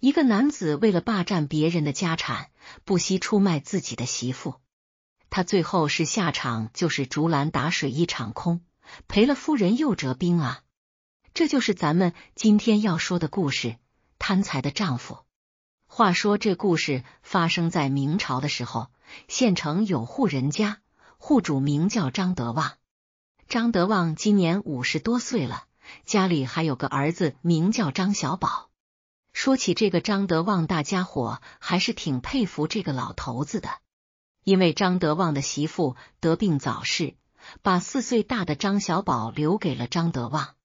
一个男子为了霸占别人的家产，不惜出卖自己的媳妇，他最后是下场就是竹篮打水一场空，赔了夫人又折兵啊！这就是咱们今天要说的故事——贪财的丈夫。话说这故事发生在明朝的时候，县城有户人家，户主名叫张德旺。张德旺今年五十多岁了，家里还有个儿子，名叫张小宝。说起这个张德旺大家伙，还是挺佩服这个老头子的，因为张德旺的媳妇得病早逝，把四岁大的张小宝留给了张德旺。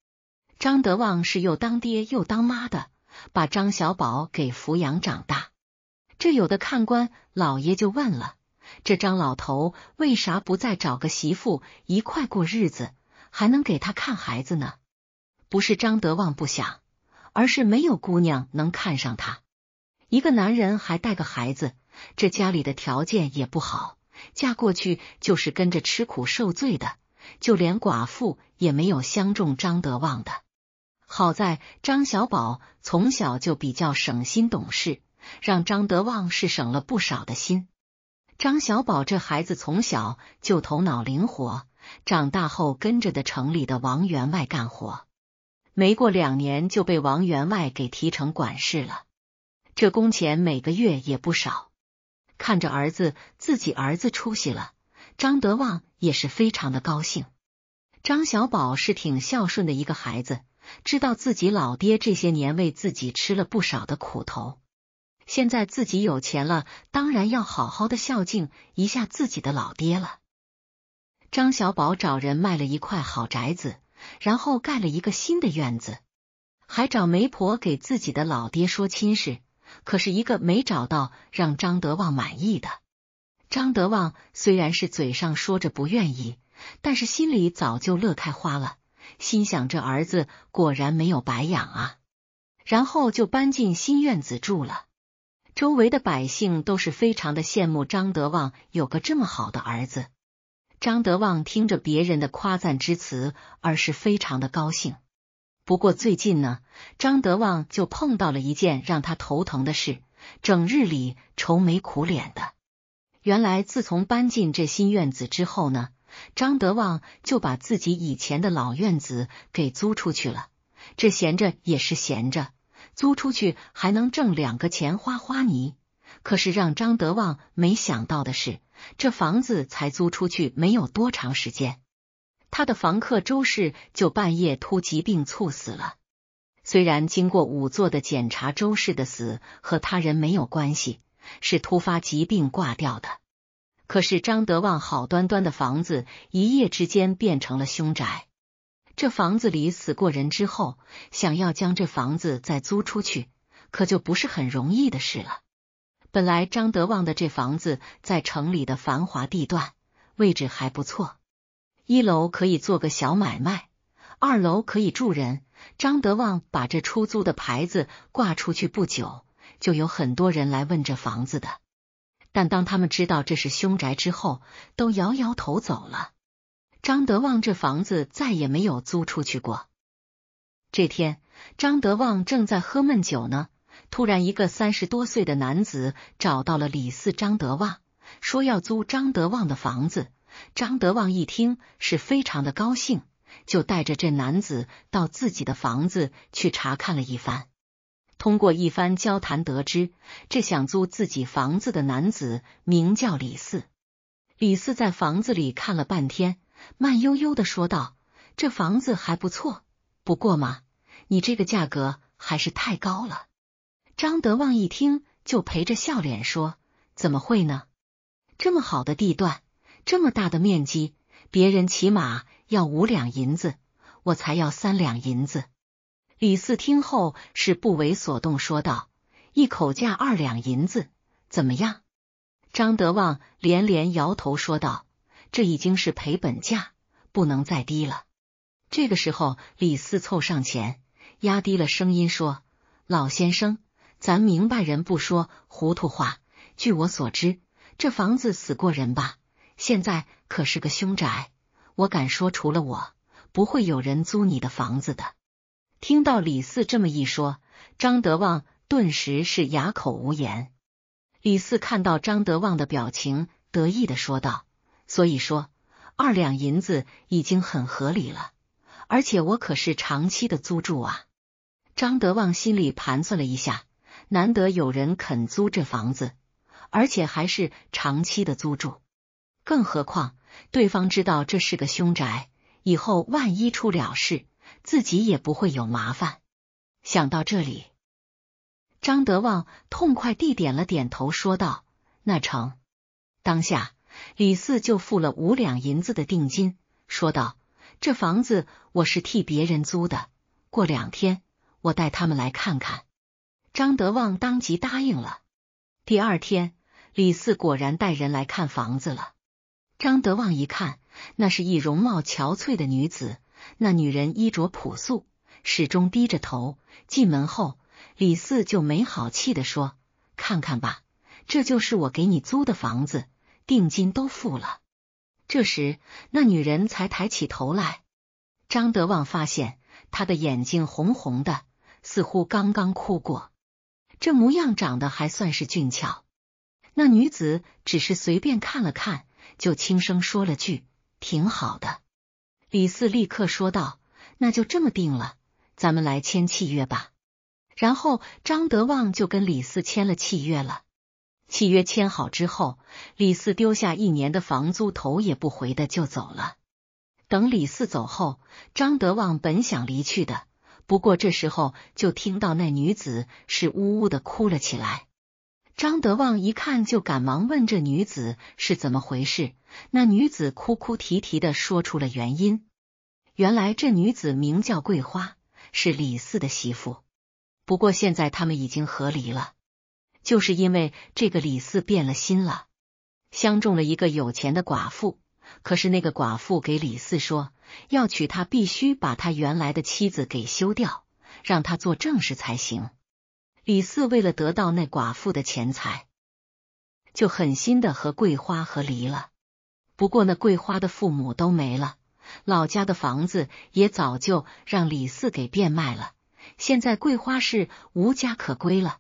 张德旺是又当爹又当妈的，把张小宝给抚养长大。这有的看官老爷就问了：这张老头为啥不再找个媳妇一块过日子，还能给他看孩子呢？不是张德旺不想。而是没有姑娘能看上他，一个男人还带个孩子，这家里的条件也不好，嫁过去就是跟着吃苦受罪的。就连寡妇也没有相中张德旺的。好在张小宝从小就比较省心懂事，让张德旺是省了不少的心。张小宝这孩子从小就头脑灵活，长大后跟着的城里的王员外干活。没过两年就被王员外给提成管事了，这工钱每个月也不少。看着儿子自己儿子出息了，张德旺也是非常的高兴。张小宝是挺孝顺的一个孩子，知道自己老爹这些年为自己吃了不少的苦头，现在自己有钱了，当然要好好的孝敬一下自己的老爹了。张小宝找人卖了一块好宅子。然后盖了一个新的院子，还找媒婆给自己的老爹说亲事，可是一个没找到让张德旺满意的。张德旺虽然是嘴上说着不愿意，但是心里早就乐开花了，心想这儿子果然没有白养啊。然后就搬进新院子住了，周围的百姓都是非常的羡慕张德旺有个这么好的儿子。张德旺听着别人的夸赞之词，而是非常的高兴。不过最近呢，张德旺就碰到了一件让他头疼的事，整日里愁眉苦脸的。原来自从搬进这新院子之后呢，张德旺就把自己以前的老院子给租出去了。这闲着也是闲着，租出去还能挣两个钱花花泥。可是让张德旺没想到的是。这房子才租出去没有多长时间，他的房客周氏就半夜突疾病猝死了。虽然经过仵作的检查，周氏的死和他人没有关系，是突发疾病挂掉的。可是张德旺好端端的房子，一夜之间变成了凶宅。这房子里死过人之后，想要将这房子再租出去，可就不是很容易的事了。本来张德旺的这房子在城里的繁华地段，位置还不错，一楼可以做个小买卖，二楼可以住人。张德旺把这出租的牌子挂出去不久，就有很多人来问这房子的，但当他们知道这是凶宅之后，都摇摇头走了。张德旺这房子再也没有租出去过。这天，张德旺正在喝闷酒呢。突然，一个三十多岁的男子找到了李四张德旺，说要租张德旺的房子。张德旺一听是非常的高兴，就带着这男子到自己的房子去查看了一番。通过一番交谈，得知这想租自己房子的男子名叫李四。李四在房子里看了半天，慢悠悠的说道：“这房子还不错，不过嘛，你这个价格还是太高了。”张德旺一听，就陪着笑脸说：“怎么会呢？这么好的地段，这么大的面积，别人起码要五两银子，我才要三两银子。”李四听后是不为所动，说道：“一口价二两银子，怎么样？”张德旺连连摇头说道：“这已经是赔本价，不能再低了。”这个时候，李四凑上前，压低了声音说：“老先生。”咱明白人不说糊涂话。据我所知，这房子死过人吧？现在可是个凶宅。我敢说，除了我，不会有人租你的房子的。听到李四这么一说，张德旺顿时是哑口无言。李四看到张德旺的表情，得意的说道：“所以说，二两银子已经很合理了。而且我可是长期的租住啊。”张德旺心里盘算了一下。难得有人肯租这房子，而且还是长期的租住。更何况对方知道这是个凶宅，以后万一出了事，自己也不会有麻烦。想到这里，张德旺痛快地点了点头，说道：“那成。”当下，李四就付了五两银子的定金，说道：“这房子我是替别人租的，过两天我带他们来看看。”张德旺当即答应了。第二天，李四果然带人来看房子了。张德旺一看，那是一容貌憔悴的女子。那女人衣着朴素，始终低着头。进门后，李四就没好气的说：“看看吧，这就是我给你租的房子，定金都付了。”这时，那女人才抬起头来。张德旺发现她的眼睛红红的，似乎刚刚哭过。这模样长得还算是俊俏，那女子只是随便看了看，就轻声说了句：“挺好的。”李四立刻说道：“那就这么定了，咱们来签契约吧。”然后张德旺就跟李四签了契约了。契约签好之后，李四丢下一年的房租，头也不回的就走了。等李四走后，张德旺本想离去的。不过这时候就听到那女子是呜呜的哭了起来，张德旺一看就赶忙问这女子是怎么回事，那女子哭哭啼啼的说出了原因，原来这女子名叫桂花，是李四的媳妇，不过现在他们已经和离了，就是因为这个李四变了心了，相中了一个有钱的寡妇。可是那个寡妇给李四说，要娶她必须把她原来的妻子给休掉，让她做正事才行。李四为了得到那寡妇的钱财，就狠心的和桂花和离了。不过那桂花的父母都没了，老家的房子也早就让李四给变卖了。现在桂花是无家可归了。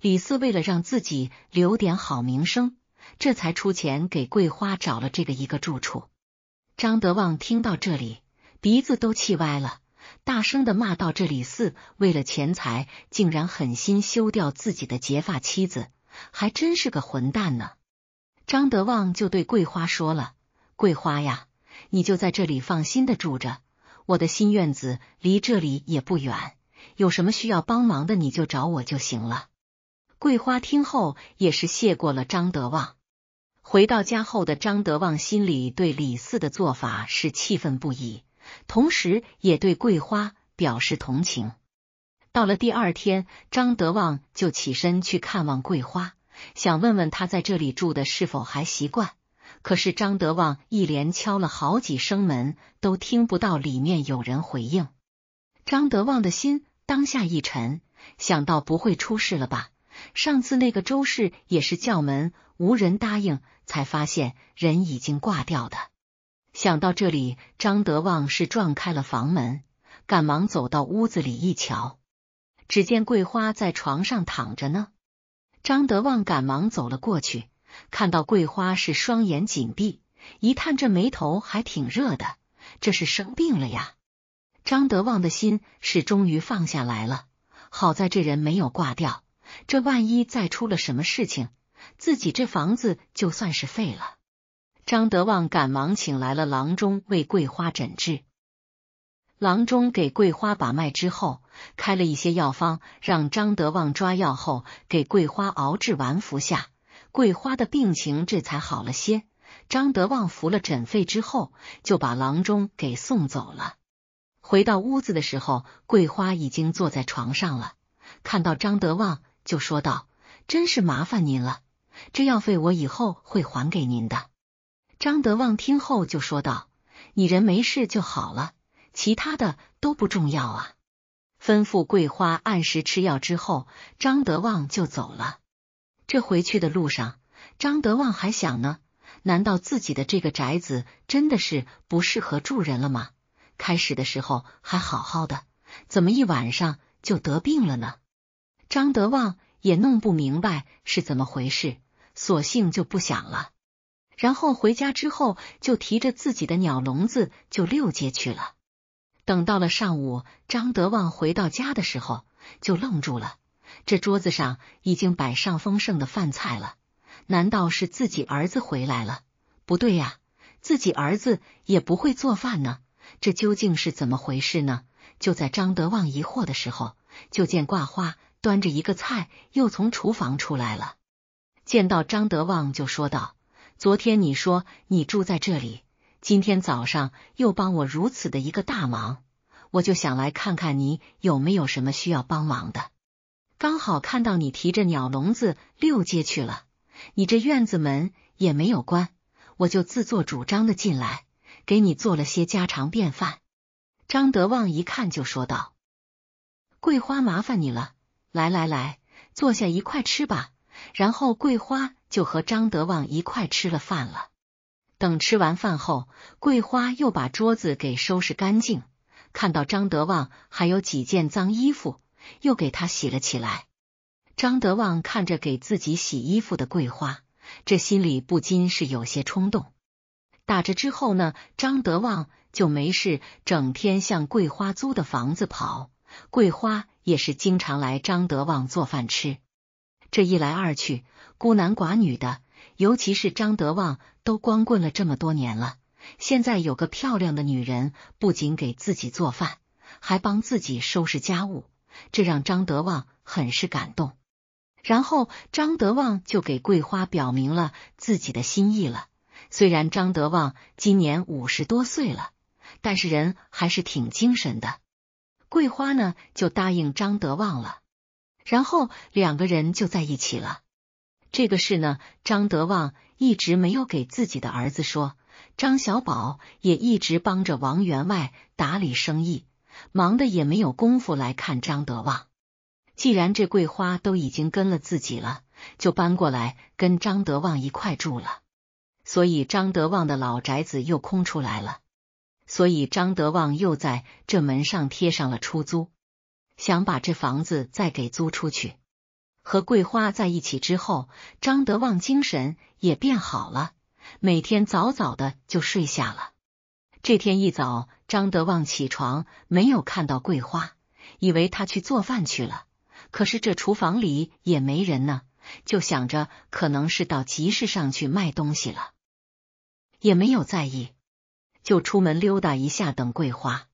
李四为了让自己留点好名声。这才出钱给桂花找了这个一个住处。张德旺听到这里，鼻子都气歪了，大声的骂道：“这李四为了钱财，竟然狠心休掉自己的结发妻子，还真是个混蛋呢！”张德旺就对桂花说了：“桂花呀，你就在这里放心的住着，我的新院子离这里也不远，有什么需要帮忙的，你就找我就行了。”桂花听后也是谢过了张德旺。回到家后的张德旺心里对李四的做法是气愤不已，同时也对桂花表示同情。到了第二天，张德旺就起身去看望桂花，想问问他在这里住的是否还习惯。可是张德旺一连敲了好几声门，都听不到里面有人回应。张德旺的心当下一沉，想到不会出事了吧。上次那个周氏也是叫门无人答应，才发现人已经挂掉的。想到这里，张德旺是撞开了房门，赶忙走到屋子里一瞧，只见桂花在床上躺着呢。张德旺赶忙走了过去，看到桂花是双眼紧闭，一看这眉头还挺热的，这是生病了呀。张德旺的心是终于放下来了，好在这人没有挂掉。这万一再出了什么事情，自己这房子就算是废了。张德旺赶忙请来了郎中为桂花诊治。郎中给桂花把脉之后，开了一些药方，让张德旺抓药后给桂花熬制完服下。桂花的病情这才好了些。张德旺服了诊费之后，就把郎中给送走了。回到屋子的时候，桂花已经坐在床上了，看到张德旺。就说道：“真是麻烦您了，这药费我以后会还给您的。”张德旺听后就说道：“你人没事就好了，其他的都不重要啊。”吩咐桂花按时吃药之后，张德旺就走了。这回去的路上，张德旺还想呢：难道自己的这个宅子真的是不适合住人了吗？开始的时候还好好的，怎么一晚上就得病了呢？张德旺也弄不明白是怎么回事，索性就不想了。然后回家之后，就提着自己的鸟笼子就溜街去了。等到了上午，张德旺回到家的时候就愣住了，这桌子上已经摆上丰盛的饭菜了。难道是自己儿子回来了？不对呀，自己儿子也不会做饭呢。这究竟是怎么回事呢？就在张德旺疑惑的时候，就见挂花。端着一个菜，又从厨房出来了。见到张德旺就说道：“昨天你说你住在这里，今天早上又帮我如此的一个大忙，我就想来看看你有没有什么需要帮忙的。刚好看到你提着鸟笼子遛街去了，你这院子门也没有关，我就自作主张的进来，给你做了些家常便饭。”张德旺一看就说道：“桂花，麻烦你了。”来来来，坐下一块吃吧。然后桂花就和张德旺一块吃了饭了。等吃完饭后，桂花又把桌子给收拾干净。看到张德旺还有几件脏衣服，又给他洗了起来。张德旺看着给自己洗衣服的桂花，这心里不禁是有些冲动。打着之后呢，张德旺就没事，整天向桂花租的房子跑。桂花。也是经常来张德旺做饭吃，这一来二去，孤男寡女的，尤其是张德旺都光棍了这么多年了，现在有个漂亮的女人，不仅给自己做饭，还帮自己收拾家务，这让张德旺很是感动。然后张德旺就给桂花表明了自己的心意了。虽然张德旺今年五十多岁了，但是人还是挺精神的。桂花呢，就答应张德旺了，然后两个人就在一起了。这个事呢，张德旺一直没有给自己的儿子说，张小宝也一直帮着王员外打理生意，忙的也没有功夫来看张德旺。既然这桂花都已经跟了自己了，就搬过来跟张德旺一块住了，所以张德旺的老宅子又空出来了。所以张德旺又在这门上贴上了出租，想把这房子再给租出去。和桂花在一起之后，张德旺精神也变好了，每天早早的就睡下了。这天一早，张德旺起床，没有看到桂花，以为他去做饭去了，可是这厨房里也没人呢，就想着可能是到集市上去卖东西了，也没有在意。就出门溜达一下，等桂花。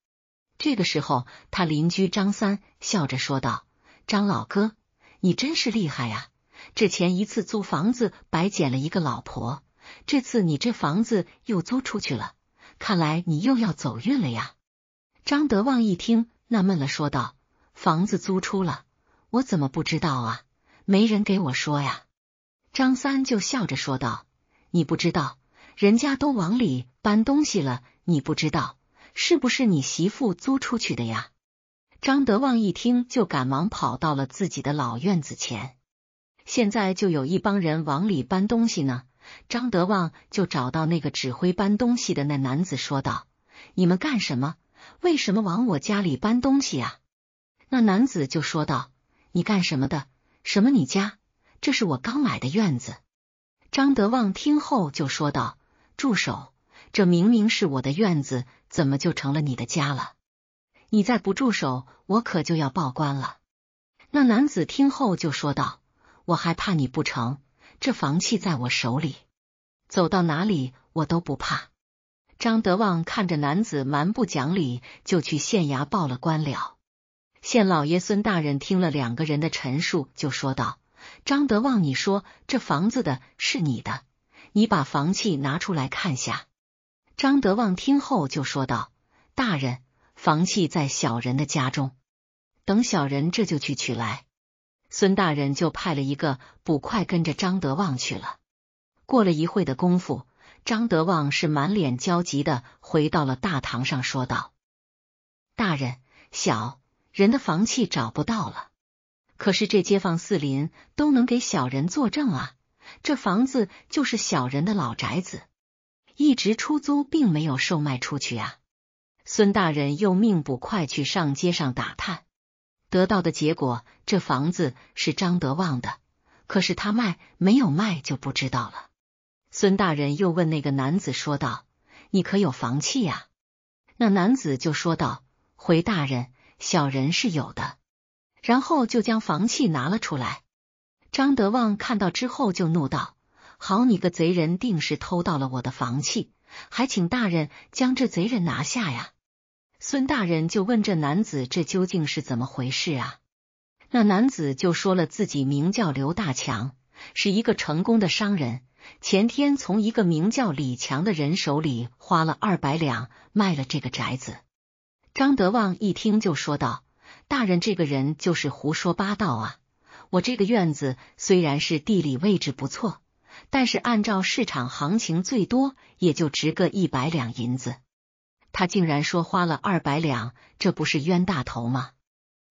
这个时候，他邻居张三笑着说道：“张老哥，你真是厉害呀！这前一次租房子白捡了一个老婆，这次你这房子又租出去了，看来你又要走运了呀。”张德旺一听，纳闷了，说道：“房子租出了，我怎么不知道啊？没人给我说呀。”张三就笑着说道：“你不知道。”人家都往里搬东西了，你不知道是不是你媳妇租出去的呀？张德旺一听就赶忙跑到了自己的老院子前。现在就有一帮人往里搬东西呢。张德旺就找到那个指挥搬东西的那男子说道：“你们干什么？为什么往我家里搬东西呀？”那男子就说道：“你干什么的？什么你家？这是我刚买的院子。”张德旺听后就说道。住手！这明明是我的院子，怎么就成了你的家了？你再不住手，我可就要报官了。那男子听后就说道：“我还怕你不成？这房契在我手里，走到哪里我都不怕。”张德旺看着男子蛮不讲理，就去县衙报了官了。县老爷孙大人听了两个人的陈述，就说道：“张德旺，你说这房子的是你的？”你把房契拿出来看下。张德旺听后就说道：“大人，房契在小人的家中，等小人这就去取来。”孙大人就派了一个捕快跟着张德旺去了。过了一会的功夫，张德旺是满脸焦急的回到了大堂上，说道：“大人，小人的房契找不到了，可是这街坊四邻都能给小人作证啊。”这房子就是小人的老宅子，一直出租，并没有售卖出去啊。孙大人又命捕快去上街上打探，得到的结果，这房子是张德旺的，可是他卖没有卖就不知道了。孙大人又问那个男子说道：“你可有房契呀？”那男子就说道：“回大人，小人是有的。”然后就将房契拿了出来。张德旺看到之后就怒道：“好你个贼人，定是偷到了我的房契，还请大人将这贼人拿下呀！”孙大人就问这男子：“这究竟是怎么回事啊？”那男子就说了：“自己名叫刘大强，是一个成功的商人，前天从一个名叫李强的人手里花了二百两卖了这个宅子。”张德旺一听就说道：“大人这个人就是胡说八道啊！”我这个院子虽然是地理位置不错，但是按照市场行情，最多也就值个一百两银子。他竟然说花了二百两，这不是冤大头吗？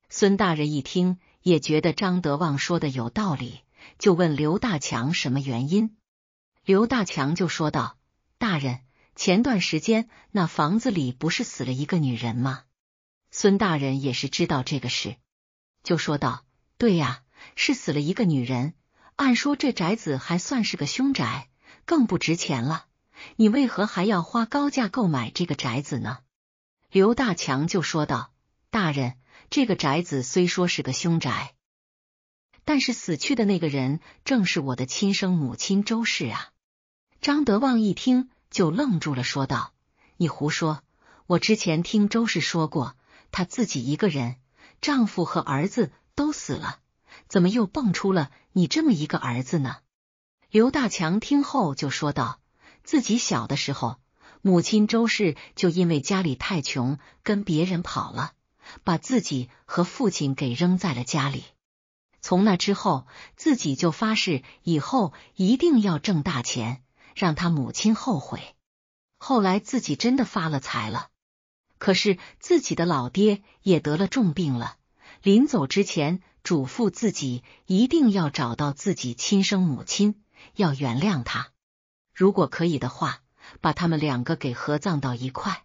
孙大人一听也觉得张德旺说的有道理，就问刘大强什么原因。刘大强就说道：“大人，前段时间那房子里不是死了一个女人吗？”孙大人也是知道这个事，就说道：“对呀。”是死了一个女人，按说这宅子还算是个凶宅，更不值钱了。你为何还要花高价购买这个宅子呢？刘大强就说道：“大人，这个宅子虽说是个凶宅，但是死去的那个人正是我的亲生母亲周氏啊。”张德旺一听就愣住了，说道：“你胡说！我之前听周氏说过，她自己一个人，丈夫和儿子都死了。”怎么又蹦出了你这么一个儿子呢？刘大强听后就说道：“自己小的时候，母亲周氏就因为家里太穷，跟别人跑了，把自己和父亲给扔在了家里。从那之后，自己就发誓以后一定要挣大钱，让他母亲后悔。后来自己真的发了财了，可是自己的老爹也得了重病了，临走之前。”嘱咐自己一定要找到自己亲生母亲，要原谅他，如果可以的话，把他们两个给合葬到一块。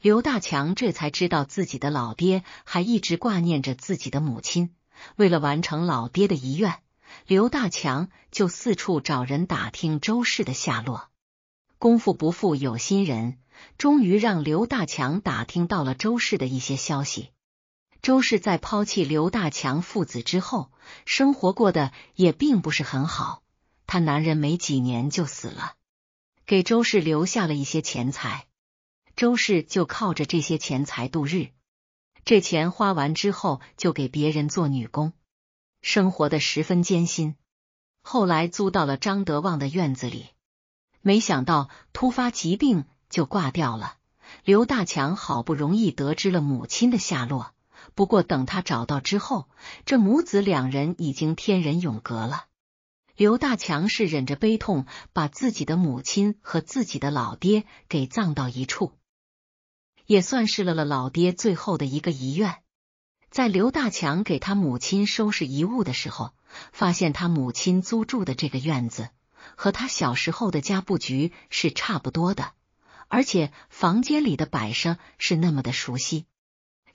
刘大强这才知道自己的老爹还一直挂念着自己的母亲。为了完成老爹的遗愿，刘大强就四处找人打听周氏的下落。功夫不负有心人，终于让刘大强打听到了周氏的一些消息。周氏在抛弃刘大强父子之后，生活过得也并不是很好。他男人没几年就死了，给周氏留下了一些钱财，周氏就靠着这些钱财度日。这钱花完之后，就给别人做女工，生活的十分艰辛。后来租到了张德旺的院子里，没想到突发疾病就挂掉了。刘大强好不容易得知了母亲的下落。不过，等他找到之后，这母子两人已经天人永隔了。刘大强是忍着悲痛，把自己的母亲和自己的老爹给葬到一处，也算是了了老爹最后的一个遗愿。在刘大强给他母亲收拾遗物的时候，发现他母亲租住的这个院子和他小时候的家布局是差不多的，而且房间里的摆设是那么的熟悉。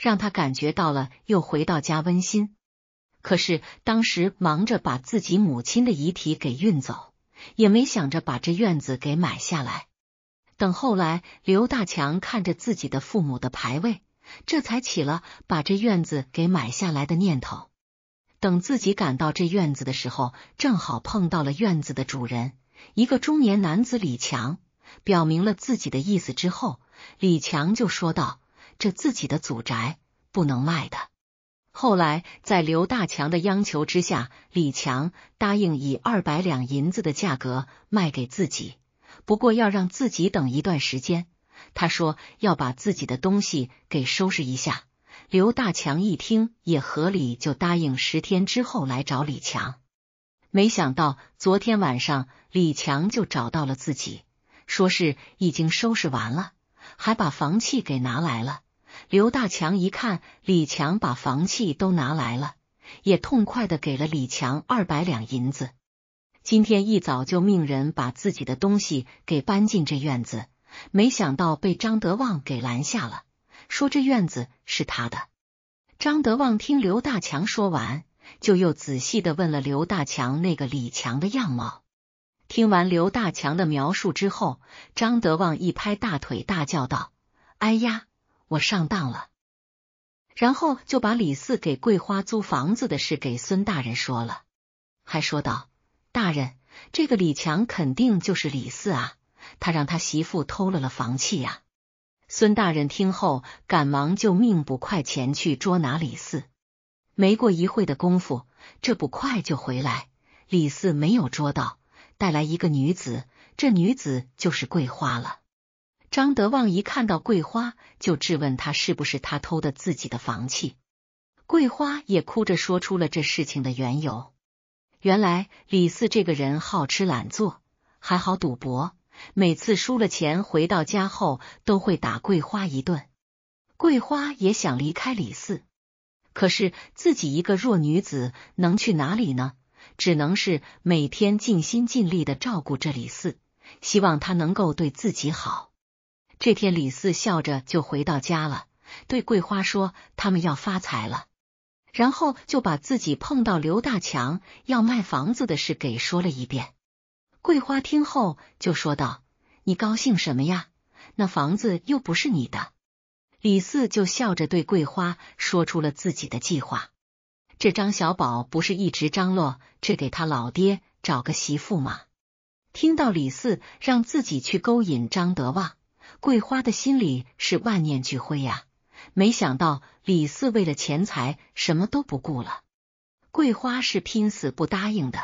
让他感觉到了又回到家温馨，可是当时忙着把自己母亲的遗体给运走，也没想着把这院子给买下来。等后来刘大强看着自己的父母的牌位，这才起了把这院子给买下来的念头。等自己赶到这院子的时候，正好碰到了院子的主人，一个中年男子李强，表明了自己的意思之后，李强就说道。这自己的祖宅不能卖的。后来在刘大强的央求之下，李强答应以二百两银子的价格卖给自己，不过要让自己等一段时间。他说要把自己的东西给收拾一下。刘大强一听也合理，就答应十天之后来找李强。没想到昨天晚上李强就找到了自己，说是已经收拾完了。还把房契给拿来了。刘大强一看李强把房契都拿来了，也痛快的给了李强二百两银子。今天一早就命人把自己的东西给搬进这院子，没想到被张德旺给拦下了，说这院子是他的。张德旺听刘大强说完，就又仔细的问了刘大强那个李强的样貌。听完刘大强的描述之后，张德旺一拍大腿，大叫道：“哎呀，我上当了！”然后就把李四给桂花租房子的事给孙大人说了，还说道：“大人，这个李强肯定就是李四啊，他让他媳妇偷了了房契呀。”孙大人听后，赶忙就命捕快前去捉拿李四。没过一会的功夫，这捕快就回来，李四没有捉到。带来一个女子，这女子就是桂花。了，张德旺一看到桂花，就质问她是不是他偷的自己的房契。桂花也哭着说出了这事情的缘由。原来李四这个人好吃懒做，还好赌博，每次输了钱回到家后都会打桂花一顿。桂花也想离开李四，可是自己一个弱女子能去哪里呢？只能是每天尽心尽力的照顾着李四，希望他能够对自己好。这天，李四笑着就回到家了，对桂花说：“他们要发财了。”然后就把自己碰到刘大强要卖房子的事给说了一遍。桂花听后就说道：“你高兴什么呀？那房子又不是你的。”李四就笑着对桂花说出了自己的计划。这张小宝不是一直张罗着给他老爹找个媳妇吗？听到李四让自己去勾引张德旺，桂花的心里是万念俱灰呀。没想到李四为了钱财什么都不顾了，桂花是拼死不答应的。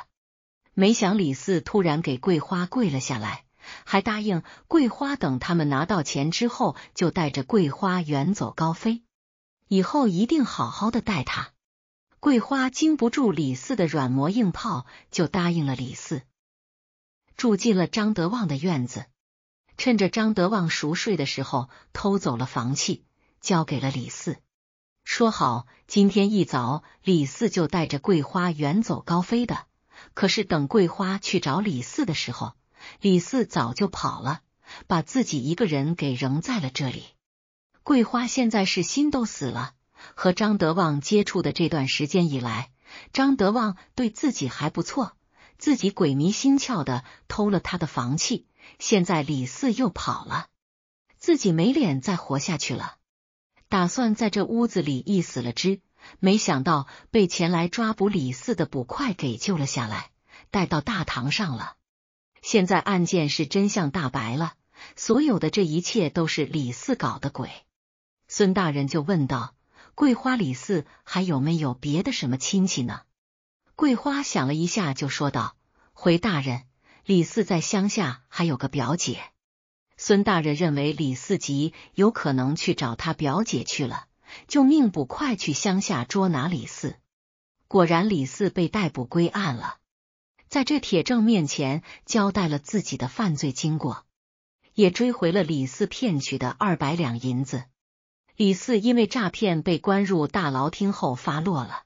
没想李四突然给桂花跪了下来，还答应桂花等他们拿到钱之后就带着桂花远走高飞，以后一定好好的待她。桂花经不住李四的软磨硬泡，就答应了李四，住进了张德旺的院子。趁着张德旺熟睡的时候，偷走了房契，交给了李四，说好今天一早李四就带着桂花远走高飞的。可是等桂花去找李四的时候，李四早就跑了，把自己一个人给扔在了这里。桂花现在是心都死了。和张德旺接触的这段时间以来，张德旺对自己还不错。自己鬼迷心窍的偷了他的房契，现在李四又跑了，自己没脸再活下去了，打算在这屋子里一死了之。没想到被前来抓捕李四的捕快给救了下来，带到大堂上了。现在案件是真相大白了，所有的这一切都是李四搞的鬼。孙大人就问道。桂花，李四还有没有别的什么亲戚呢？桂花想了一下，就说道：“回大人，李四在乡下还有个表姐。”孙大人认为李四吉有可能去找他表姐去了，就命捕快去乡下捉拿李四。果然，李四被逮捕归案了，在这铁证面前交代了自己的犯罪经过，也追回了李四骗取的二百两银子。李四因为诈骗被关入大牢，听后发落了。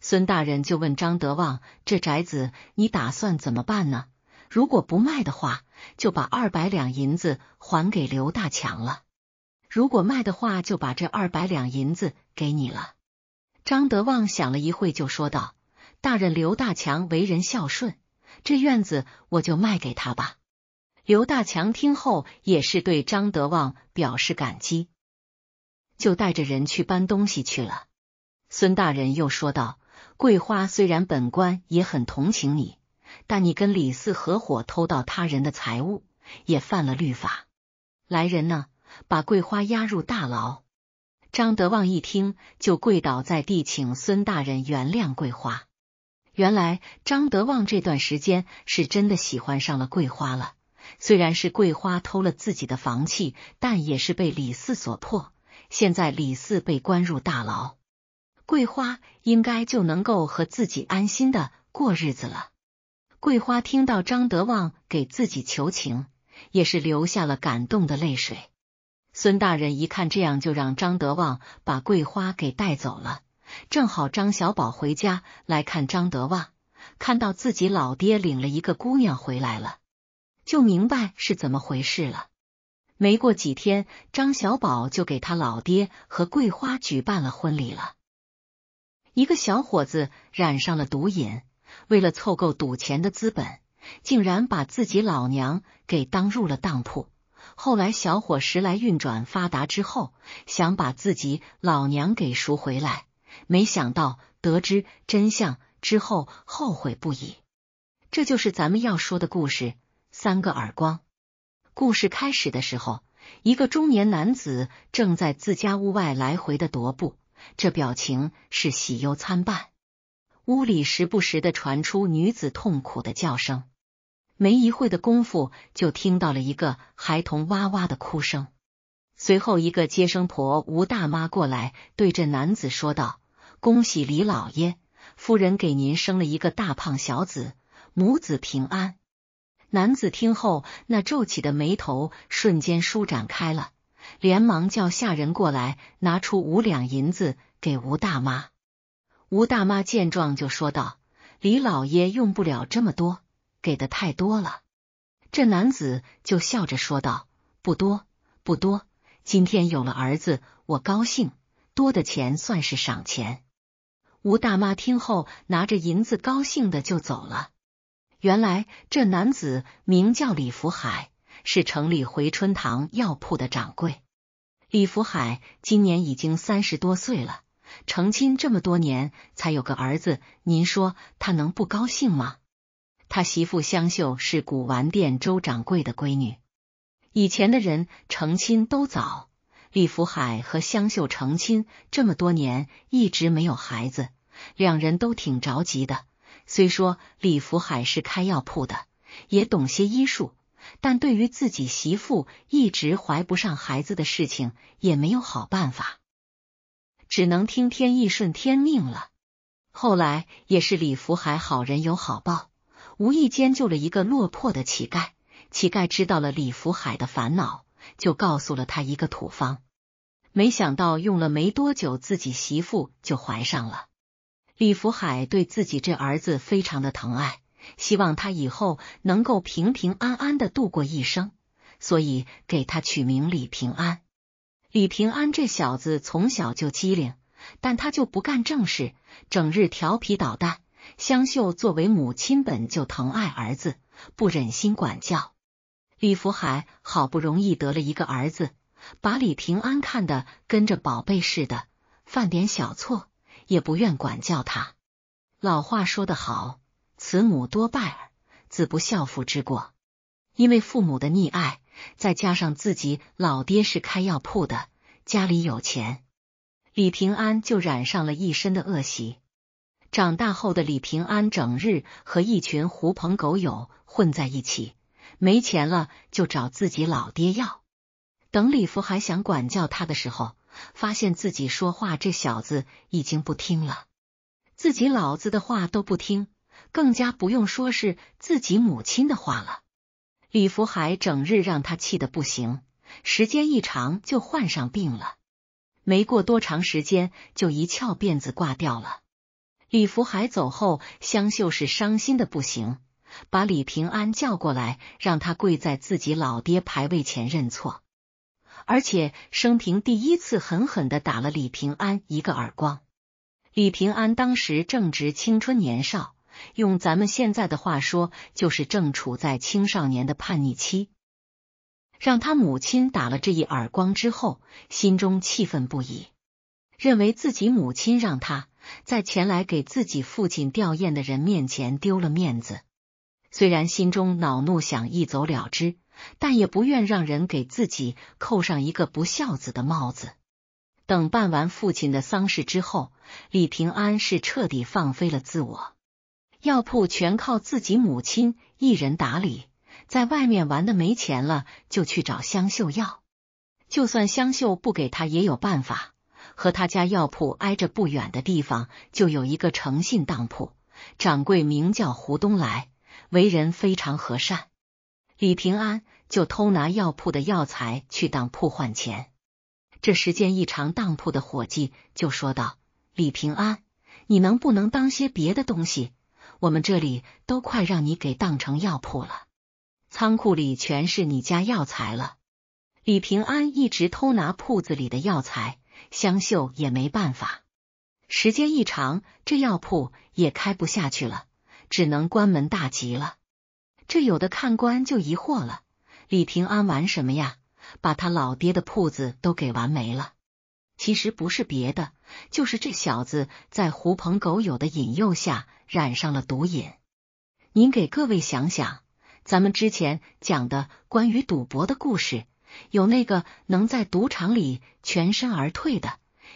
孙大人就问张德旺：“这宅子你打算怎么办呢？如果不卖的话，就把二百两银子还给刘大强了；如果卖的话，就把这二百两银子给你了。”张德旺想了一会，就说道：“大人，刘大强为人孝顺，这院子我就卖给他吧。”刘大强听后也是对张德旺表示感激。就带着人去搬东西去了。孙大人又说道：“桂花，虽然本官也很同情你，但你跟李四合伙偷盗他人的财物，也犯了律法。来人呢，把桂花押入大牢。”张德旺一听，就跪倒在地，请孙大人原谅桂花。原来张德旺这段时间是真的喜欢上了桂花，了。虽然是桂花偷了自己的房契，但也是被李四所迫。现在李四被关入大牢，桂花应该就能够和自己安心的过日子了。桂花听到张德旺给自己求情，也是流下了感动的泪水。孙大人一看这样，就让张德旺把桂花给带走了。正好张小宝回家来看张德旺，看到自己老爹领了一个姑娘回来了，就明白是怎么回事了。没过几天，张小宝就给他老爹和桂花举办了婚礼了。一个小伙子染上了赌瘾，为了凑够赌钱的资本，竟然把自己老娘给当入了当铺。后来小伙时来运转发达之后，想把自己老娘给赎回来，没想到得知真相之后后悔不已。这就是咱们要说的故事——三个耳光。故事开始的时候，一个中年男子正在自家屋外来回的踱步，这表情是喜忧参半。屋里时不时的传出女子痛苦的叫声，没一会的功夫就听到了一个孩童哇哇的哭声。随后，一个接生婆吴大妈过来，对这男子说道：“恭喜李老爷，夫人给您生了一个大胖小子，母子平安。”男子听后，那皱起的眉头瞬间舒展开了，连忙叫下人过来，拿出五两银子给吴大妈。吴大妈见状就说道：“李老爷用不了这么多，给的太多了。”这男子就笑着说道：“不多，不多，今天有了儿子，我高兴，多的钱算是赏钱。”吴大妈听后拿着银子，高兴的就走了。原来这男子名叫李福海，是城里回春堂药铺的掌柜。李福海今年已经三十多岁了，成亲这么多年才有个儿子，您说他能不高兴吗？他媳妇香秀是古玩店周掌柜的闺女。以前的人成亲都早，李福海和香秀成亲这么多年一直没有孩子，两人都挺着急的。虽说李福海是开药铺的，也懂些医术，但对于自己媳妇一直怀不上孩子的事情，也没有好办法，只能听天意顺天命了。后来也是李福海好人有好报，无意间救了一个落魄的乞丐，乞丐知道了李福海的烦恼，就告诉了他一个土方，没想到用了没多久，自己媳妇就怀上了。李福海对自己这儿子非常的疼爱，希望他以后能够平平安安的度过一生，所以给他取名李平安。李平安这小子从小就机灵，但他就不干正事，整日调皮捣蛋。香秀作为母亲本就疼爱儿子，不忍心管教。李福海好不容易得了一个儿子，把李平安看的跟着宝贝似的，犯点小错。也不愿管教他。老话说得好，慈母多败儿，子不孝父之过。因为父母的溺爱，再加上自己老爹是开药铺的，家里有钱，李平安就染上了一身的恶习。长大后的李平安，整日和一群狐朋狗友混在一起，没钱了就找自己老爹要。等李福还想管教他的时候。发现自己说话，这小子已经不听了，自己老子的话都不听，更加不用说是自己母亲的话了。李福海整日让他气得不行，时间一长就患上病了，没过多长时间就一翘辫子挂掉了。李福海走后，香秀是伤心的不行，把李平安叫过来，让他跪在自己老爹牌位前认错。而且生平第一次狠狠的打了李平安一个耳光。李平安当时正值青春年少，用咱们现在的话说，就是正处在青少年的叛逆期。让他母亲打了这一耳光之后，心中气愤不已，认为自己母亲让他在前来给自己父亲吊唁的人面前丢了面子。虽然心中恼怒，想一走了之。但也不愿让人给自己扣上一个不孝子的帽子。等办完父亲的丧事之后，李平安是彻底放飞了自我。药铺全靠自己母亲一人打理，在外面玩的没钱了，就去找香秀要。就算香秀不给他，也有办法。和他家药铺挨着不远的地方，就有一个诚信当铺，掌柜名叫胡东来，为人非常和善。李平安就偷拿药铺的药材去当铺换钱，这时间一长，当铺的伙计就说道：“李平安，你能不能当些别的东西？我们这里都快让你给当成药铺了，仓库里全是你家药材了。”李平安一直偷拿铺子里的药材，香秀也没办法。时间一长，这药铺也开不下去了，只能关门大吉了。这有的看官就疑惑了：李平安玩什么呀？把他老爹的铺子都给玩没了。其实不是别的，就是这小子在狐朋狗友的引诱下染上了毒瘾。您给各位想想，咱们之前讲的关于赌博的故事，有那个能在赌场里全身而退的，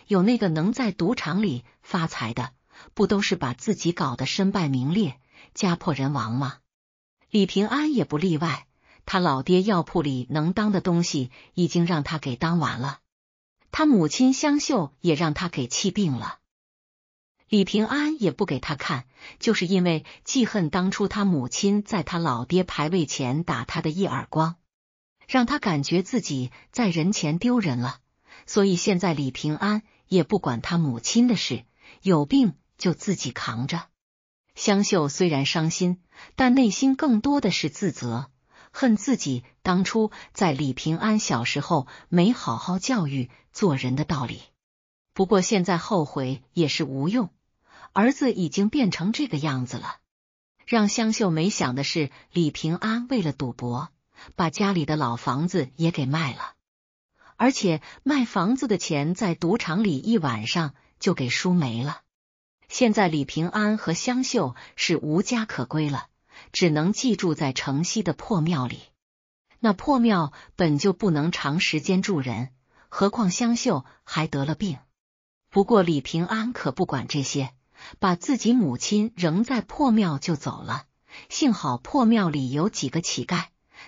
有那个能在赌场里发财的，不都是把自己搞得身败名裂、家破人亡吗？李平安也不例外，他老爹药铺里能当的东西已经让他给当完了，他母亲香秀也让他给气病了。李平安也不给他看，就是因为记恨当初他母亲在他老爹牌位前打他的一耳光，让他感觉自己在人前丢人了，所以现在李平安也不管他母亲的事，有病就自己扛着。香秀虽然伤心，但内心更多的是自责，恨自己当初在李平安小时候没好好教育做人的道理。不过现在后悔也是无用，儿子已经变成这个样子了。让香秀没想的是，李平安为了赌博，把家里的老房子也给卖了，而且卖房子的钱在赌场里一晚上就给输没了。现在李平安和香秀是无家可归了，只能寄住在城西的破庙里。那破庙本就不能长时间住人，何况香秀还得了病。不过李平安可不管这些，把自己母亲扔在破庙就走了。幸好破庙里有几个乞丐，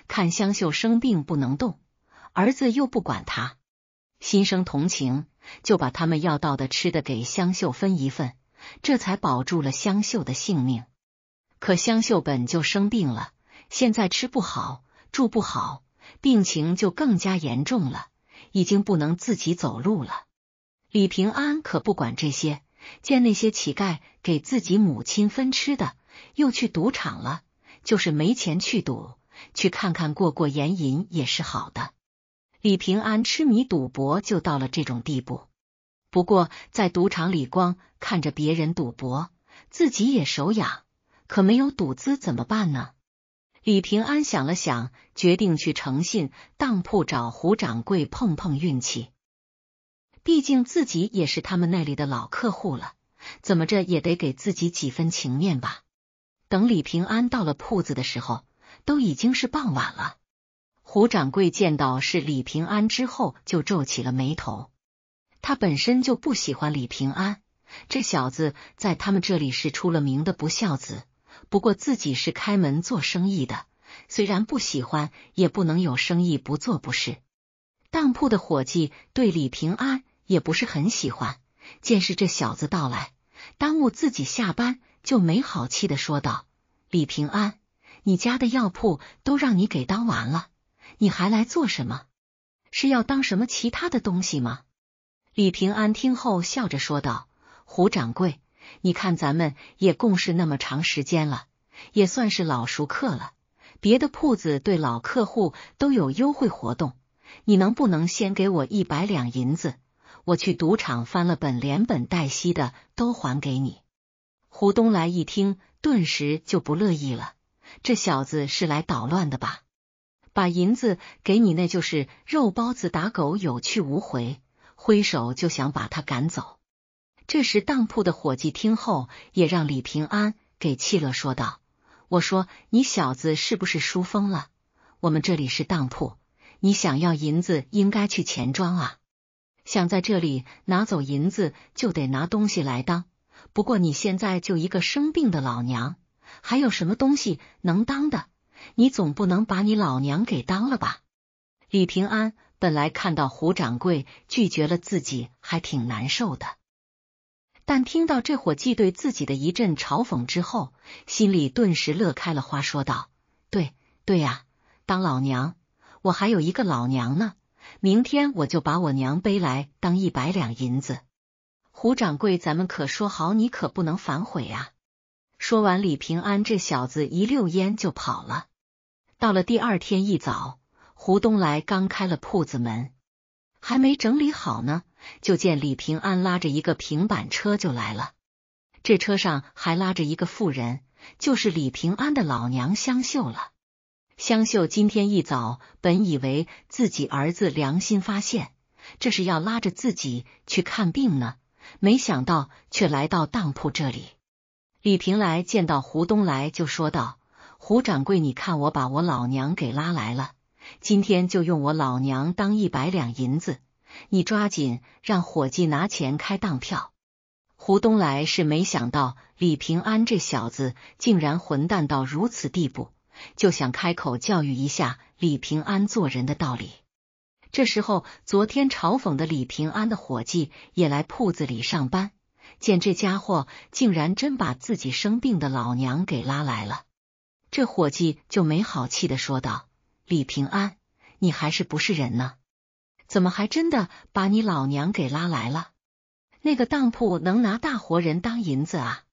看香秀生病不能动，儿子又不管他，心生同情，就把他们要到的吃的给香秀分一份。这才保住了香秀的性命，可香秀本就生病了，现在吃不好，住不好，病情就更加严重了，已经不能自己走路了。李平安可不管这些，见那些乞丐给自己母亲分吃的，又去赌场了，就是没钱去赌，去看看过过眼瘾也是好的。李平安痴迷赌博，就到了这种地步。不过，在赌场里光看着别人赌博，自己也手痒，可没有赌资怎么办呢？李平安想了想，决定去诚信当铺找胡掌柜碰碰运气。毕竟自己也是他们那里的老客户了，怎么着也得给自己几分情面吧。等李平安到了铺子的时候，都已经是傍晚了。胡掌柜见到是李平安之后，就皱起了眉头。他本身就不喜欢李平安这小子，在他们这里是出了名的不孝子。不过自己是开门做生意的，虽然不喜欢，也不能有生意不做，不是？当铺的伙计对李平安也不是很喜欢，见是这小子到来，耽误自己下班，就没好气的说道：“李平安，你家的药铺都让你给当完了，你还来做什么？是要当什么其他的东西吗？”李平安听后笑着说道：“胡掌柜，你看咱们也共事那么长时间了，也算是老熟客了。别的铺子对老客户都有优惠活动，你能不能先给我一百两银子？我去赌场翻了本，连本带息的都还给你。”胡东来一听，顿时就不乐意了：“这小子是来捣乱的吧？把银子给你，那就是肉包子打狗，有去无回。”挥手就想把他赶走。这时，当铺的伙计听后，也让李平安给气了，说道：“我说你小子是不是输疯了？我们这里是当铺，你想要银子应该去钱庄啊。想在这里拿走银子，就得拿东西来当。不过你现在就一个生病的老娘，还有什么东西能当的？你总不能把你老娘给当了吧？”李平安。本来看到胡掌柜拒绝了自己，还挺难受的。但听到这伙计对自己的一阵嘲讽之后，心里顿时乐开了花，说道：“对对呀，当老娘，我还有一个老娘呢。明天我就把我娘背来当一百两银子。胡掌柜，咱们可说好，你可不能反悔啊！”说完，李平安这小子一溜烟就跑了。到了第二天一早。胡东来刚开了铺子门，还没整理好呢，就见李平安拉着一个平板车就来了。这车上还拉着一个妇人，就是李平安的老娘香秀了。香秀今天一早，本以为自己儿子良心发现，这是要拉着自己去看病呢，没想到却来到当铺这里。李平来见到胡东来就说道：“胡掌柜，你看我把我老娘给拉来了。”今天就用我老娘当一百两银子，你抓紧让伙计拿钱开当票。胡东来是没想到李平安这小子竟然混蛋到如此地步，就想开口教育一下李平安做人的道理。这时候，昨天嘲讽的李平安的伙计也来铺子里上班，见这家伙竟然真把自己生病的老娘给拉来了，这伙计就没好气的说道。李平安，你还是不是人呢？怎么还真的把你老娘给拉来了？那个当铺能拿大活人当银子啊？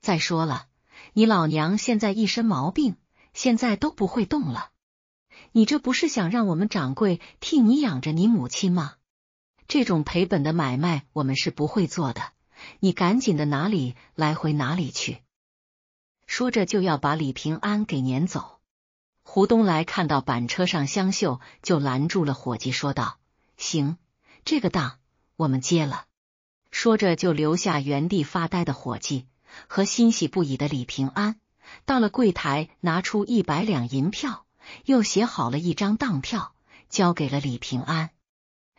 再说了，你老娘现在一身毛病，现在都不会动了。你这不是想让我们掌柜替你养着你母亲吗？这种赔本的买卖我们是不会做的。你赶紧的，哪里来回哪里去。说着就要把李平安给撵走。吴东来看到板车上香秀，就拦住了伙计，说道：“行，这个当我们接了。”说着就留下原地发呆的伙计和欣喜不已的李平安。到了柜台，拿出一百两银票，又写好了一张当票，交给了李平安。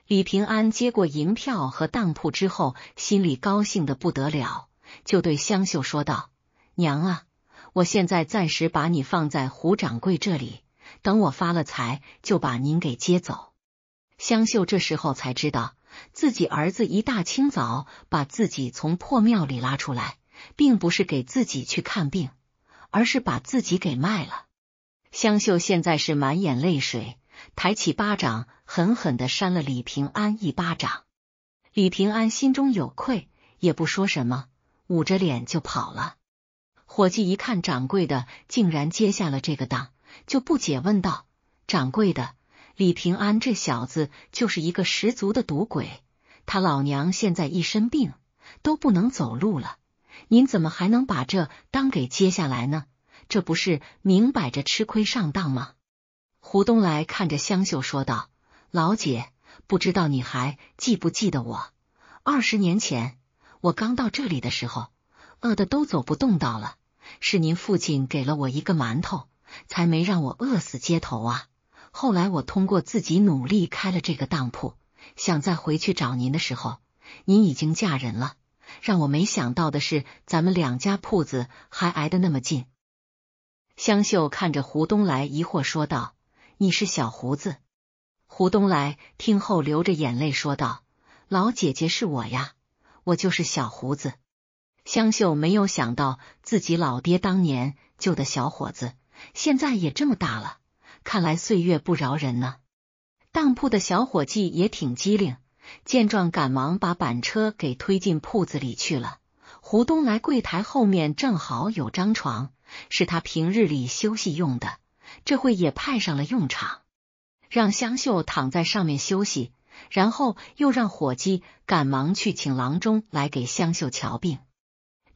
李平安接过银票和当铺之后，心里高兴的不得了，就对香秀说道：“娘啊！”我现在暂时把你放在胡掌柜这里，等我发了财就把您给接走。香秀这时候才知道，自己儿子一大清早把自己从破庙里拉出来，并不是给自己去看病，而是把自己给卖了。香秀现在是满眼泪水，抬起巴掌狠狠的扇了李平安一巴掌。李平安心中有愧，也不说什么，捂着脸就跑了。伙计一看掌柜的竟然接下了这个当，就不解问道：“掌柜的，李平安这小子就是一个十足的赌鬼。他老娘现在一身病，都不能走路了，您怎么还能把这当给接下来呢？这不是明摆着吃亏上当吗？”胡东来看着香秀说道：“老姐，不知道你还记不记得我？二十年前我刚到这里的时候，饿的都走不动道了。”是您父亲给了我一个馒头，才没让我饿死街头啊！后来我通过自己努力开了这个当铺，想再回去找您的时候，您已经嫁人了。让我没想到的是，咱们两家铺子还挨得那么近。香秀看着胡东来疑惑说道：“你是小胡子？”胡东来听后流着眼泪说道：“老姐姐是我呀，我就是小胡子。”香秀没有想到，自己老爹当年救的小伙子，现在也这么大了。看来岁月不饶人呢。当铺的小伙计也挺机灵，见状赶忙把板车给推进铺子里去了。胡东来柜台后面正好有张床，是他平日里休息用的，这会也派上了用场，让香秀躺在上面休息，然后又让伙计赶忙去请郎中来给香秀瞧病。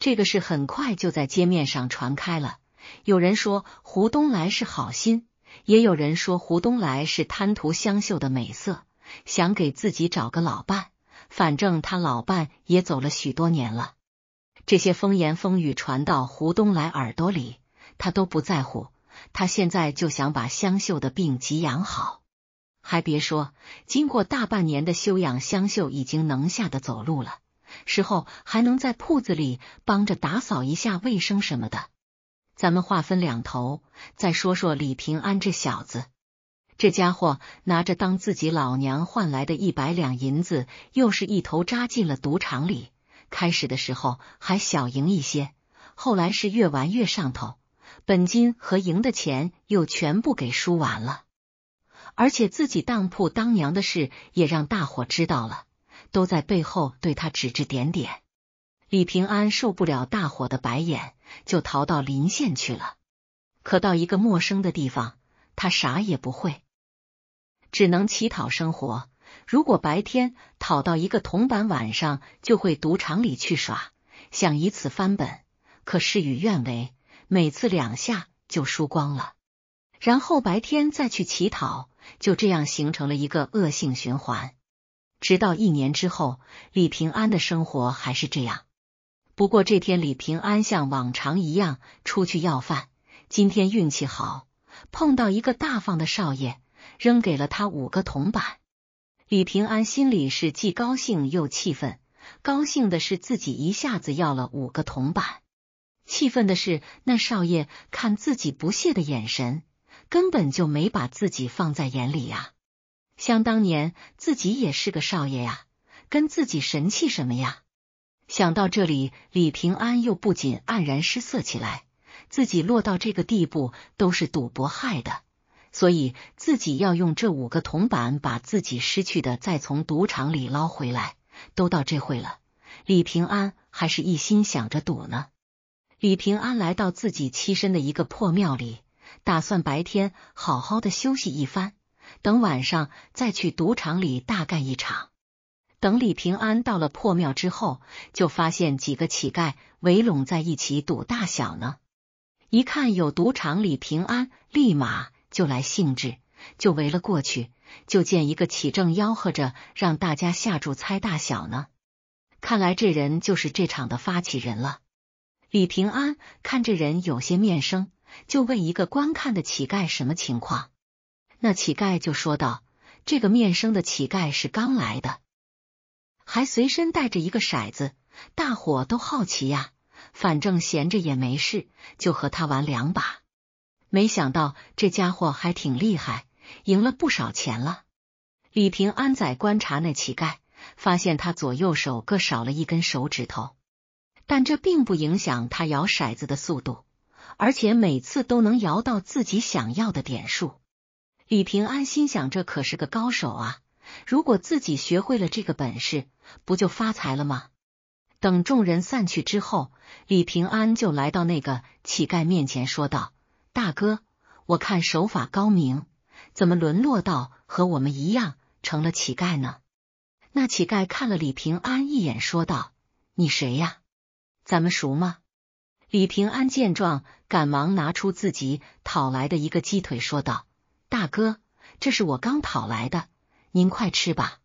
这个事很快就在街面上传开了，有人说胡东来是好心，也有人说胡东来是贪图香秀的美色，想给自己找个老伴。反正他老伴也走了许多年了。这些风言风语传到胡东来耳朵里，他都不在乎。他现在就想把香秀的病给养好。还别说，经过大半年的修养，香秀已经能下的走路了。时候还能在铺子里帮着打扫一下卫生什么的。咱们话分两头，再说说李平安这小子。这家伙拿着当自己老娘换来的一百两银子，又是一头扎进了赌场里。开始的时候还小赢一些，后来是越玩越上头，本金和赢的钱又全部给输完了。而且自己当铺当娘的事也让大伙知道了。都在背后对他指指点点，李平安受不了大伙的白眼，就逃到临县去了。可到一个陌生的地方，他啥也不会，只能乞讨生活。如果白天讨到一个铜板，晚上就会赌场里去耍，想以此翻本。可事与愿违，每次两下就输光了，然后白天再去乞讨，就这样形成了一个恶性循环。直到一年之后，李平安的生活还是这样。不过这天，李平安像往常一样出去要饭。今天运气好，碰到一个大方的少爷，扔给了他五个铜板。李平安心里是既高兴又气愤。高兴的是自己一下子要了五个铜板；气愤的是那少爷看自己不屑的眼神，根本就没把自己放在眼里呀。想当年自己也是个少爷呀，跟自己神气什么呀？想到这里，李平安又不禁黯然失色起来。自己落到这个地步，都是赌博害的。所以自己要用这五个铜板，把自己失去的再从赌场里捞回来。都到这会了，李平安还是一心想着赌呢。李平安来到自己栖身的一个破庙里，打算白天好好的休息一番。等晚上再去赌场里大干一场。等李平安到了破庙之后，就发现几个乞丐围拢在一起赌大小呢。一看有赌场，李平安立马就来兴致，就围了过去。就见一个乞正吆喝着让大家下注猜大小呢。看来这人就是这场的发起人了。李平安看这人有些面生，就问一个观看的乞丐什么情况。那乞丐就说道：“这个面生的乞丐是刚来的，还随身带着一个骰子。大伙都好奇呀，反正闲着也没事，就和他玩两把。没想到这家伙还挺厉害，赢了不少钱了。”李平安仔观察那乞丐，发现他左右手各少了一根手指头，但这并不影响他摇骰子的速度，而且每次都能摇到自己想要的点数。李平安心想，这可是个高手啊！如果自己学会了这个本事，不就发财了吗？等众人散去之后，李平安就来到那个乞丐面前，说道：“大哥，我看手法高明，怎么沦落到和我们一样成了乞丐呢？”那乞丐看了李平安一眼，说道：“你谁呀？咱们熟吗？”李平安见状，赶忙拿出自己讨来的一个鸡腿，说道。大哥，这是我刚讨来的，您快吃吧。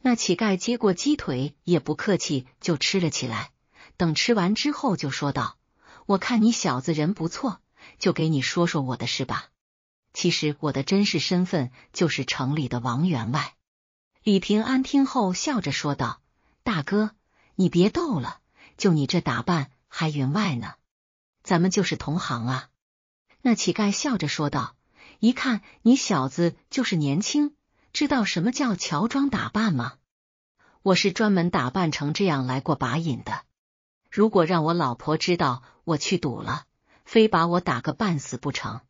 那乞丐接过鸡腿，也不客气就吃了起来。等吃完之后，就说道：“我看你小子人不错，就给你说说我的事吧。其实我的真实身份就是城里的王员外。”李平安听后笑着说道：“大哥，你别逗了，就你这打扮还员外呢？咱们就是同行啊。”那乞丐笑着说道。一看你小子就是年轻，知道什么叫乔装打扮吗？我是专门打扮成这样来过把瘾的。如果让我老婆知道我去赌了，非把我打个半死不成。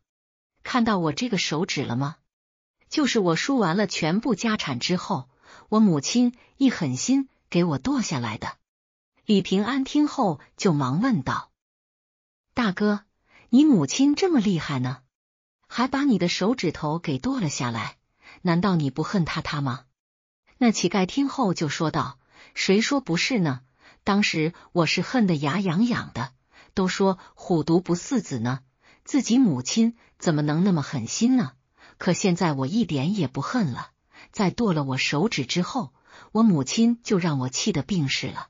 看到我这个手指了吗？就是我输完了全部家产之后，我母亲一狠心给我剁下来的。李平安听后就忙问道：“大哥，你母亲这么厉害呢？”还把你的手指头给剁了下来，难道你不恨他他吗？那乞丐听后就说道：“谁说不是呢？当时我是恨得牙痒痒的，都说虎毒不似子呢，自己母亲怎么能那么狠心呢？可现在我一点也不恨了，在剁了我手指之后，我母亲就让我气得病逝了，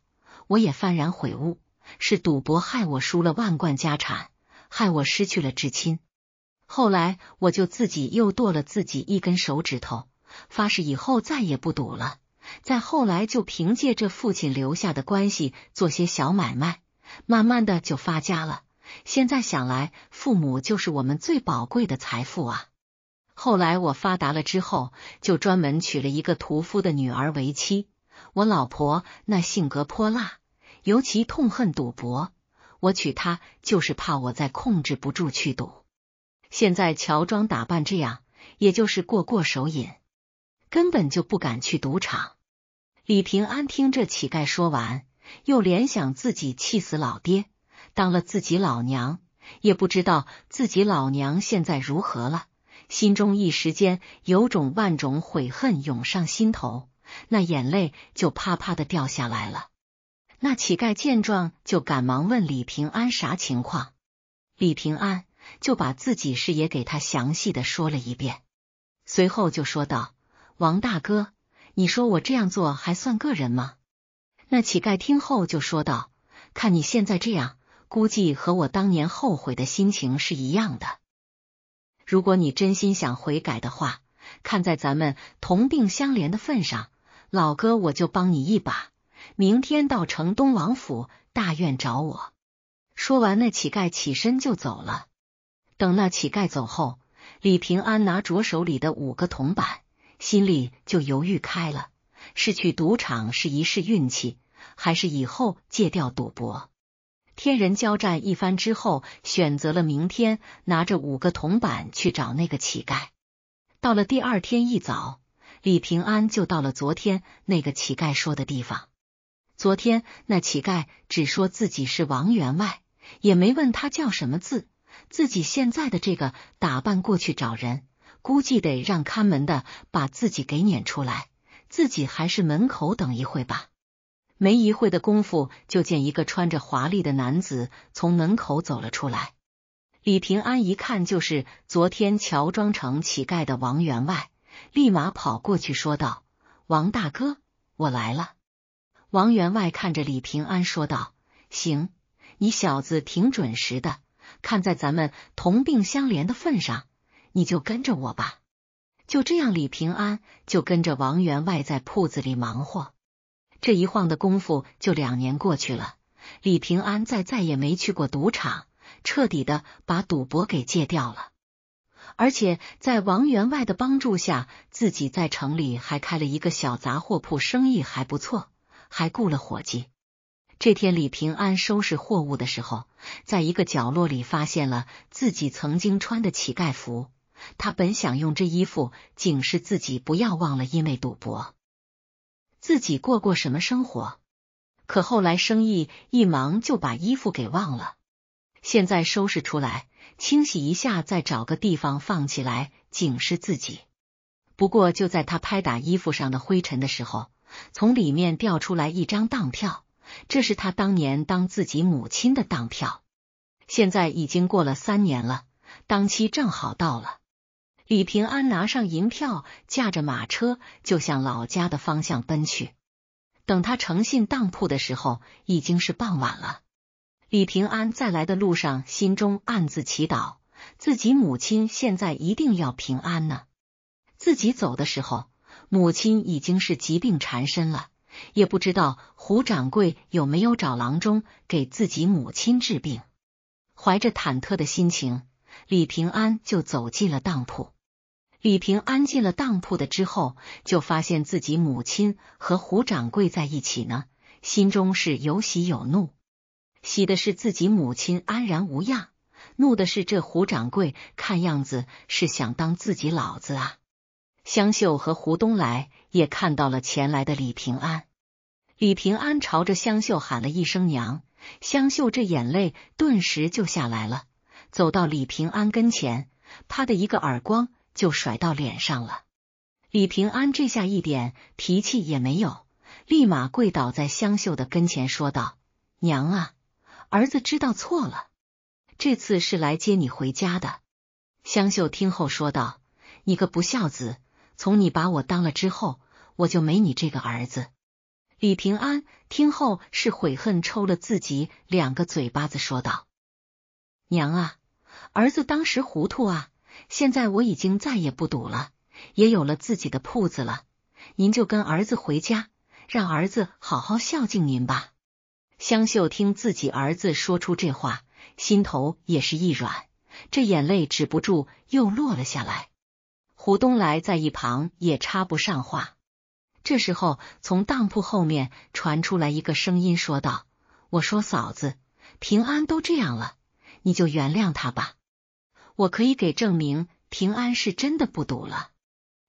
我也幡然悔悟，是赌博害我输了万贯家产，害我失去了至亲。”后来我就自己又剁了自己一根手指头，发誓以后再也不赌了。再后来就凭借这父亲留下的关系做些小买卖，慢慢的就发家了。现在想来，父母就是我们最宝贵的财富啊！后来我发达了之后，就专门娶了一个屠夫的女儿为妻。我老婆那性格泼辣，尤其痛恨赌博。我娶她就是怕我再控制不住去赌。现在乔装打扮这样，也就是过过手瘾，根本就不敢去赌场。李平安听这乞丐说完，又联想自己气死老爹，当了自己老娘，也不知道自己老娘现在如何了，心中一时间有种万种悔恨涌上心头，那眼泪就啪啪的掉下来了。那乞丐见状，就赶忙问李平安啥情况。李平安。就把自己事也给他详细的说了一遍，随后就说道：“王大哥，你说我这样做还算个人吗？”那乞丐听后就说道：“看你现在这样，估计和我当年后悔的心情是一样的。如果你真心想悔改的话，看在咱们同病相怜的份上，老哥我就帮你一把。明天到城东王府大院找我。”说完，那乞丐起身就走了。等那乞丐走后，李平安拿着手里的五个铜板，心里就犹豫开了：是去赌场试一试运气，还是以后戒掉赌博？天人交战一番之后，选择了明天拿着五个铜板去找那个乞丐。到了第二天一早，李平安就到了昨天那个乞丐说的地方。昨天那乞丐只说自己是王员外，也没问他叫什么字。自己现在的这个打扮，过去找人估计得让看门的把自己给撵出来。自己还是门口等一会吧。没一会的功夫，就见一个穿着华丽的男子从门口走了出来。李平安一看就是昨天乔装成乞丐的王员外，立马跑过去说道：“王大哥，我来了。”王员外看着李平安说道：“行，你小子挺准时的。”看在咱们同病相怜的份上，你就跟着我吧。就这样，李平安就跟着王员外在铺子里忙活。这一晃的功夫就两年过去了，李平安再再也没去过赌场，彻底的把赌博给戒掉了。而且在王员外的帮助下，自己在城里还开了一个小杂货铺，生意还不错，还雇了伙计。这天，李平安收拾货物的时候，在一个角落里发现了自己曾经穿的乞丐服。他本想用这衣服警示自己不要忘了，因为赌博自己过过什么生活。可后来生意一忙就把衣服给忘了。现在收拾出来，清洗一下，再找个地方放起来警示自己。不过就在他拍打衣服上的灰尘的时候，从里面掉出来一张当票。这是他当年当自己母亲的当票，现在已经过了三年了，当期正好到了。李平安拿上银票，驾着马车就向老家的方向奔去。等他诚信当铺的时候，已经是傍晚了。李平安在来的路上，心中暗自祈祷：自己母亲现在一定要平安呢。自己走的时候，母亲已经是疾病缠身了，也不知道。胡掌柜有没有找郎中给自己母亲治病？怀着忐忑的心情，李平安就走进了当铺。李平安进了当铺的之后，就发现自己母亲和胡掌柜在一起呢，心中是有喜有怒。喜的是自己母亲安然无恙，怒的是这胡掌柜看样子是想当自己老子啊。香秀和胡东来也看到了前来的李平安。李平安朝着香秀喊了一声“娘”，香秀这眼泪顿时就下来了，走到李平安跟前，啪的一个耳光就甩到脸上了。李平安这下一点脾气也没有，立马跪倒在香秀的跟前，说道：“娘啊，儿子知道错了，这次是来接你回家的。”香秀听后说道：“你个不孝子，从你把我当了之后，我就没你这个儿子。”李平安听后是悔恨，抽了自己两个嘴巴子，说道：“娘啊，儿子当时糊涂啊，现在我已经再也不赌了，也有了自己的铺子了。您就跟儿子回家，让儿子好好孝敬您吧。”香秀听自己儿子说出这话，心头也是一软，这眼泪止不住又落了下来。胡东来在一旁也插不上话。这时候，从当铺后面传出来一个声音，说道：“我说嫂子，平安都这样了，你就原谅他吧。我可以给证明，平安是真的不赌了。”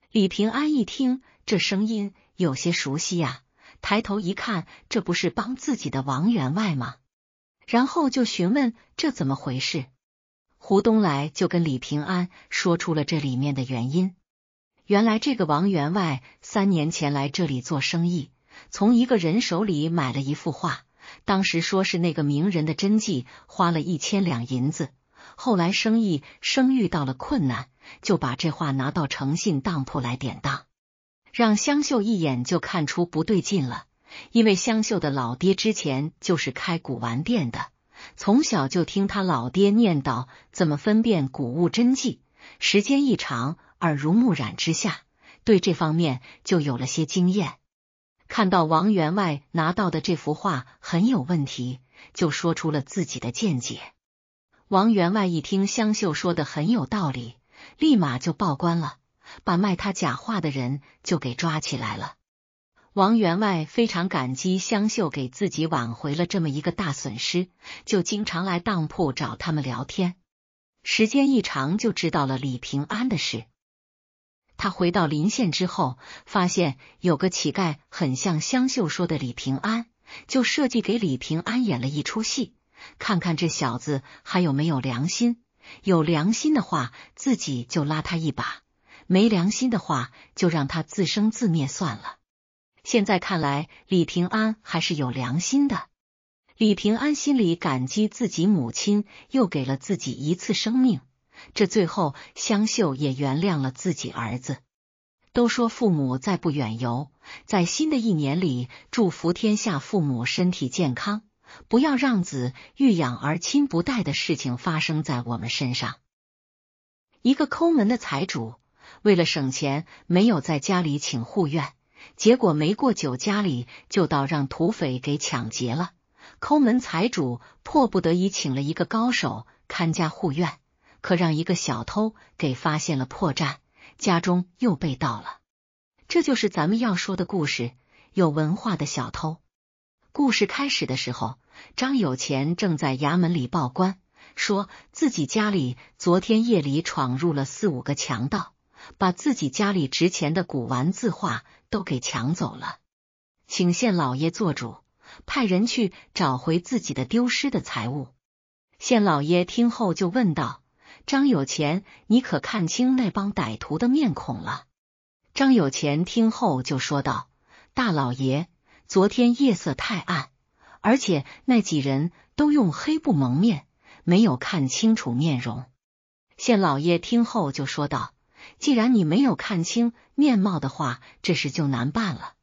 李平安一听这声音有些熟悉呀，抬头一看，这不是帮自己的王员外吗？然后就询问这怎么回事。胡东来就跟李平安说出了这里面的原因。原来这个王员外三年前来这里做生意，从一个人手里买了一幅画，当时说是那个名人的真迹，花了一千两银子。后来生意生意遇到了困难，就把这画拿到诚信当铺来典当，让香秀一眼就看出不对劲了。因为香秀的老爹之前就是开古玩店的，从小就听他老爹念叨怎么分辨古物真迹，时间一长。耳濡目染之下，对这方面就有了些经验。看到王员外拿到的这幅画很有问题，就说出了自己的见解。王员外一听香秀说的很有道理，立马就报官了，把卖他假画的人就给抓起来了。王员外非常感激香秀给自己挽回了这么一个大损失，就经常来当铺找他们聊天。时间一长，就知道了李平安的事。他回到临县之后，发现有个乞丐很像香秀说的李平安，就设计给李平安演了一出戏，看看这小子还有没有良心。有良心的话，自己就拉他一把；没良心的话，就让他自生自灭算了。现在看来，李平安还是有良心的。李平安心里感激自己母亲又给了自己一次生命。这最后，香秀也原谅了自己儿子。都说父母再不远游，在新的一年里，祝福天下父母身体健康，不要让子欲养而亲不待的事情发生在我们身上。一个抠门的财主为了省钱，没有在家里请护院，结果没过久，家里就到让土匪给抢劫了。抠门财主迫不得已请了一个高手看家护院。可让一个小偷给发现了破绽，家中又被盗了。这就是咱们要说的故事——有文化的小偷。故事开始的时候，张有钱正在衙门里报官，说自己家里昨天夜里闯入了四五个强盗，把自己家里值钱的古玩字画都给抢走了，请县老爷做主，派人去找回自己的丢失的财物。县老爷听后就问道。张有钱，你可看清那帮歹徒的面孔了？张有钱听后就说道：“大老爷，昨天夜色太暗，而且那几人都用黑布蒙面，没有看清楚面容。”县老爷听后就说道：“既然你没有看清面貌的话，这事就难办了。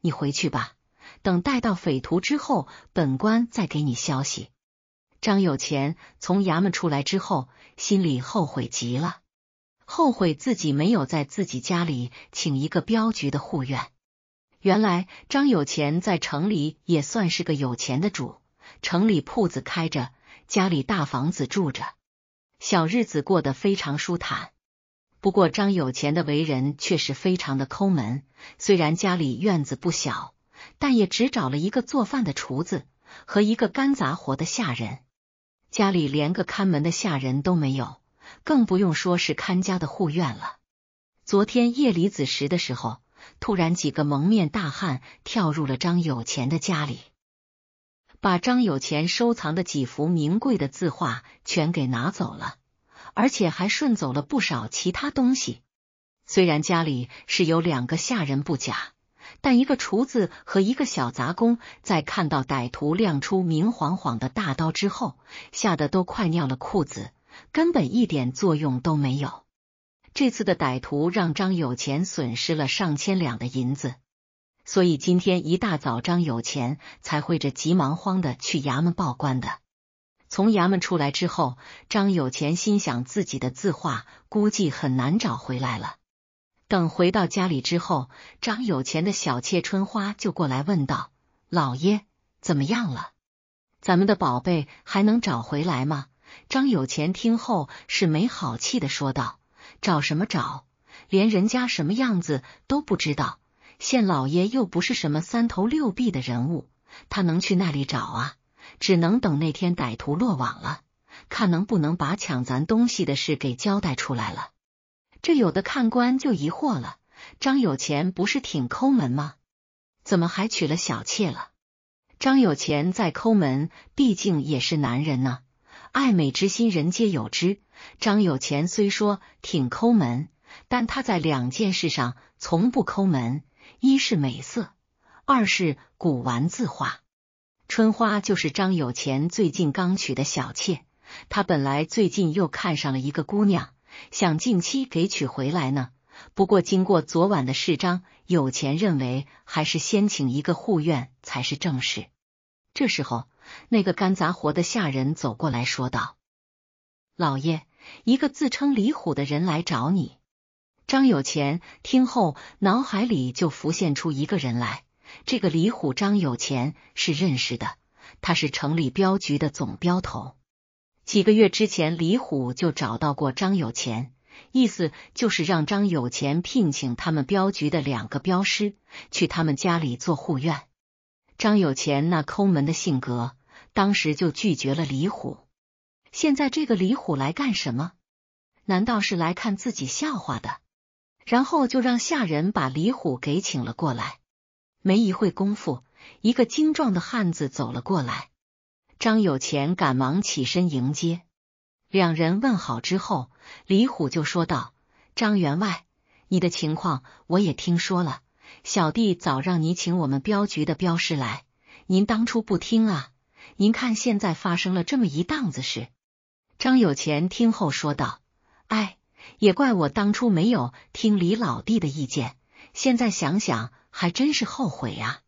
你回去吧，等带到匪徒之后，本官再给你消息。”张有钱从衙门出来之后，心里后悔极了，后悔自己没有在自己家里请一个镖局的护院。原来张有钱在城里也算是个有钱的主，城里铺子开着，家里大房子住着，小日子过得非常舒坦。不过张有钱的为人却是非常的抠门，虽然家里院子不小，但也只找了一个做饭的厨子和一个干杂活的下人。家里连个看门的下人都没有，更不用说是看家的护院了。昨天夜里子时的时候，突然几个蒙面大汉跳入了张有钱的家里，把张有钱收藏的几幅名贵的字画全给拿走了，而且还顺走了不少其他东西。虽然家里是有两个下人不假。但一个厨子和一个小杂工在看到歹徒亮出明晃晃的大刀之后，吓得都快尿了裤子，根本一点作用都没有。这次的歹徒让张有钱损失了上千两的银子，所以今天一大早张有钱才会这急忙慌的去衙门报官的。从衙门出来之后，张有钱心想自己的字画估计很难找回来了。等回到家里之后，张有钱的小妾春花就过来问道：“老爷怎么样了？咱们的宝贝还能找回来吗？”张有钱听后是没好气的说道：“找什么找？连人家什么样子都不知道。县老爷又不是什么三头六臂的人物，他能去那里找啊？只能等那天歹徒落网了，看能不能把抢咱东西的事给交代出来了。”这有的看官就疑惑了：张有钱不是挺抠门吗？怎么还娶了小妾了？张有钱再抠门，毕竟也是男人呢，爱美之心人皆有之。张有钱虽说挺抠门，但他在两件事上从不抠门：一是美色，二是古玩字画。春花就是张有钱最近刚娶的小妾，他本来最近又看上了一个姑娘。想近期给取回来呢，不过经过昨晚的事，张有钱认为还是先请一个护院才是正事。这时候，那个干杂活的下人走过来说道：“老爷，一个自称李虎的人来找你。”张有钱听后，脑海里就浮现出一个人来，这个李虎，张有钱是认识的，他是城里镖局的总镖头。几个月之前，李虎就找到过张有钱，意思就是让张有钱聘请他们镖局的两个镖师去他们家里做护院。张有钱那抠门的性格，当时就拒绝了李虎。现在这个李虎来干什么？难道是来看自己笑话的？然后就让下人把李虎给请了过来。没一会功夫，一个精壮的汉子走了过来。张有钱赶忙起身迎接，两人问好之后，李虎就说道：“张员外，你的情况我也听说了，小弟早让你请我们镖局的镖师来，您当初不听啊！您看现在发生了这么一档子事。”张有钱听后说道：“哎，也怪我当初没有听李老弟的意见，现在想想还真是后悔呀。”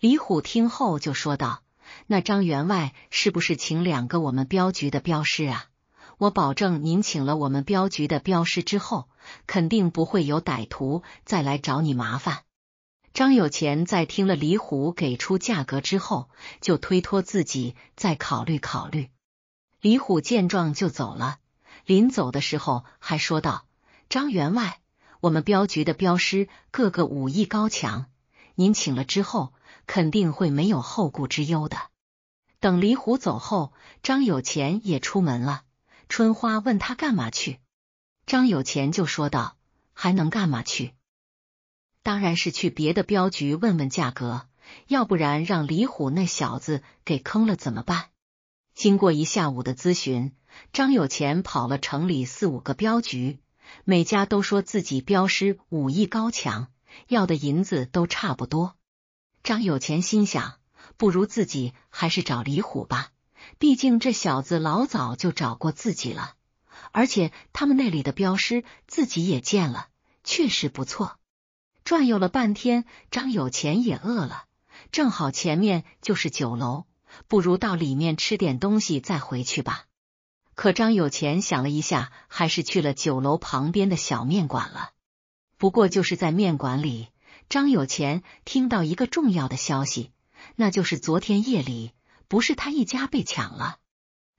李虎听后就说道。那张员外是不是请两个我们镖局的镖师啊？我保证您请了我们镖局的镖师之后，肯定不会有歹徒再来找你麻烦。张有钱在听了李虎给出价格之后，就推脱自己再考虑考虑。李虎见状就走了，临走的时候还说道：“张员外，我们镖局的镖师个个武艺高强，您请了之后。”肯定会没有后顾之忧的。等李虎走后，张有钱也出门了。春花问他干嘛去，张有钱就说道：“还能干嘛去？当然是去别的镖局问问价格，要不然让李虎那小子给坑了怎么办？”经过一下午的咨询，张有钱跑了城里四五个镖局，每家都说自己镖师武艺高强，要的银子都差不多。张有钱心想，不如自己还是找李虎吧，毕竟这小子老早就找过自己了，而且他们那里的镖师自己也见了，确实不错。转悠了半天，张有钱也饿了，正好前面就是酒楼，不如到里面吃点东西再回去吧。可张有钱想了一下，还是去了酒楼旁边的小面馆了。不过就是在面馆里。张有钱听到一个重要的消息，那就是昨天夜里不是他一家被抢了，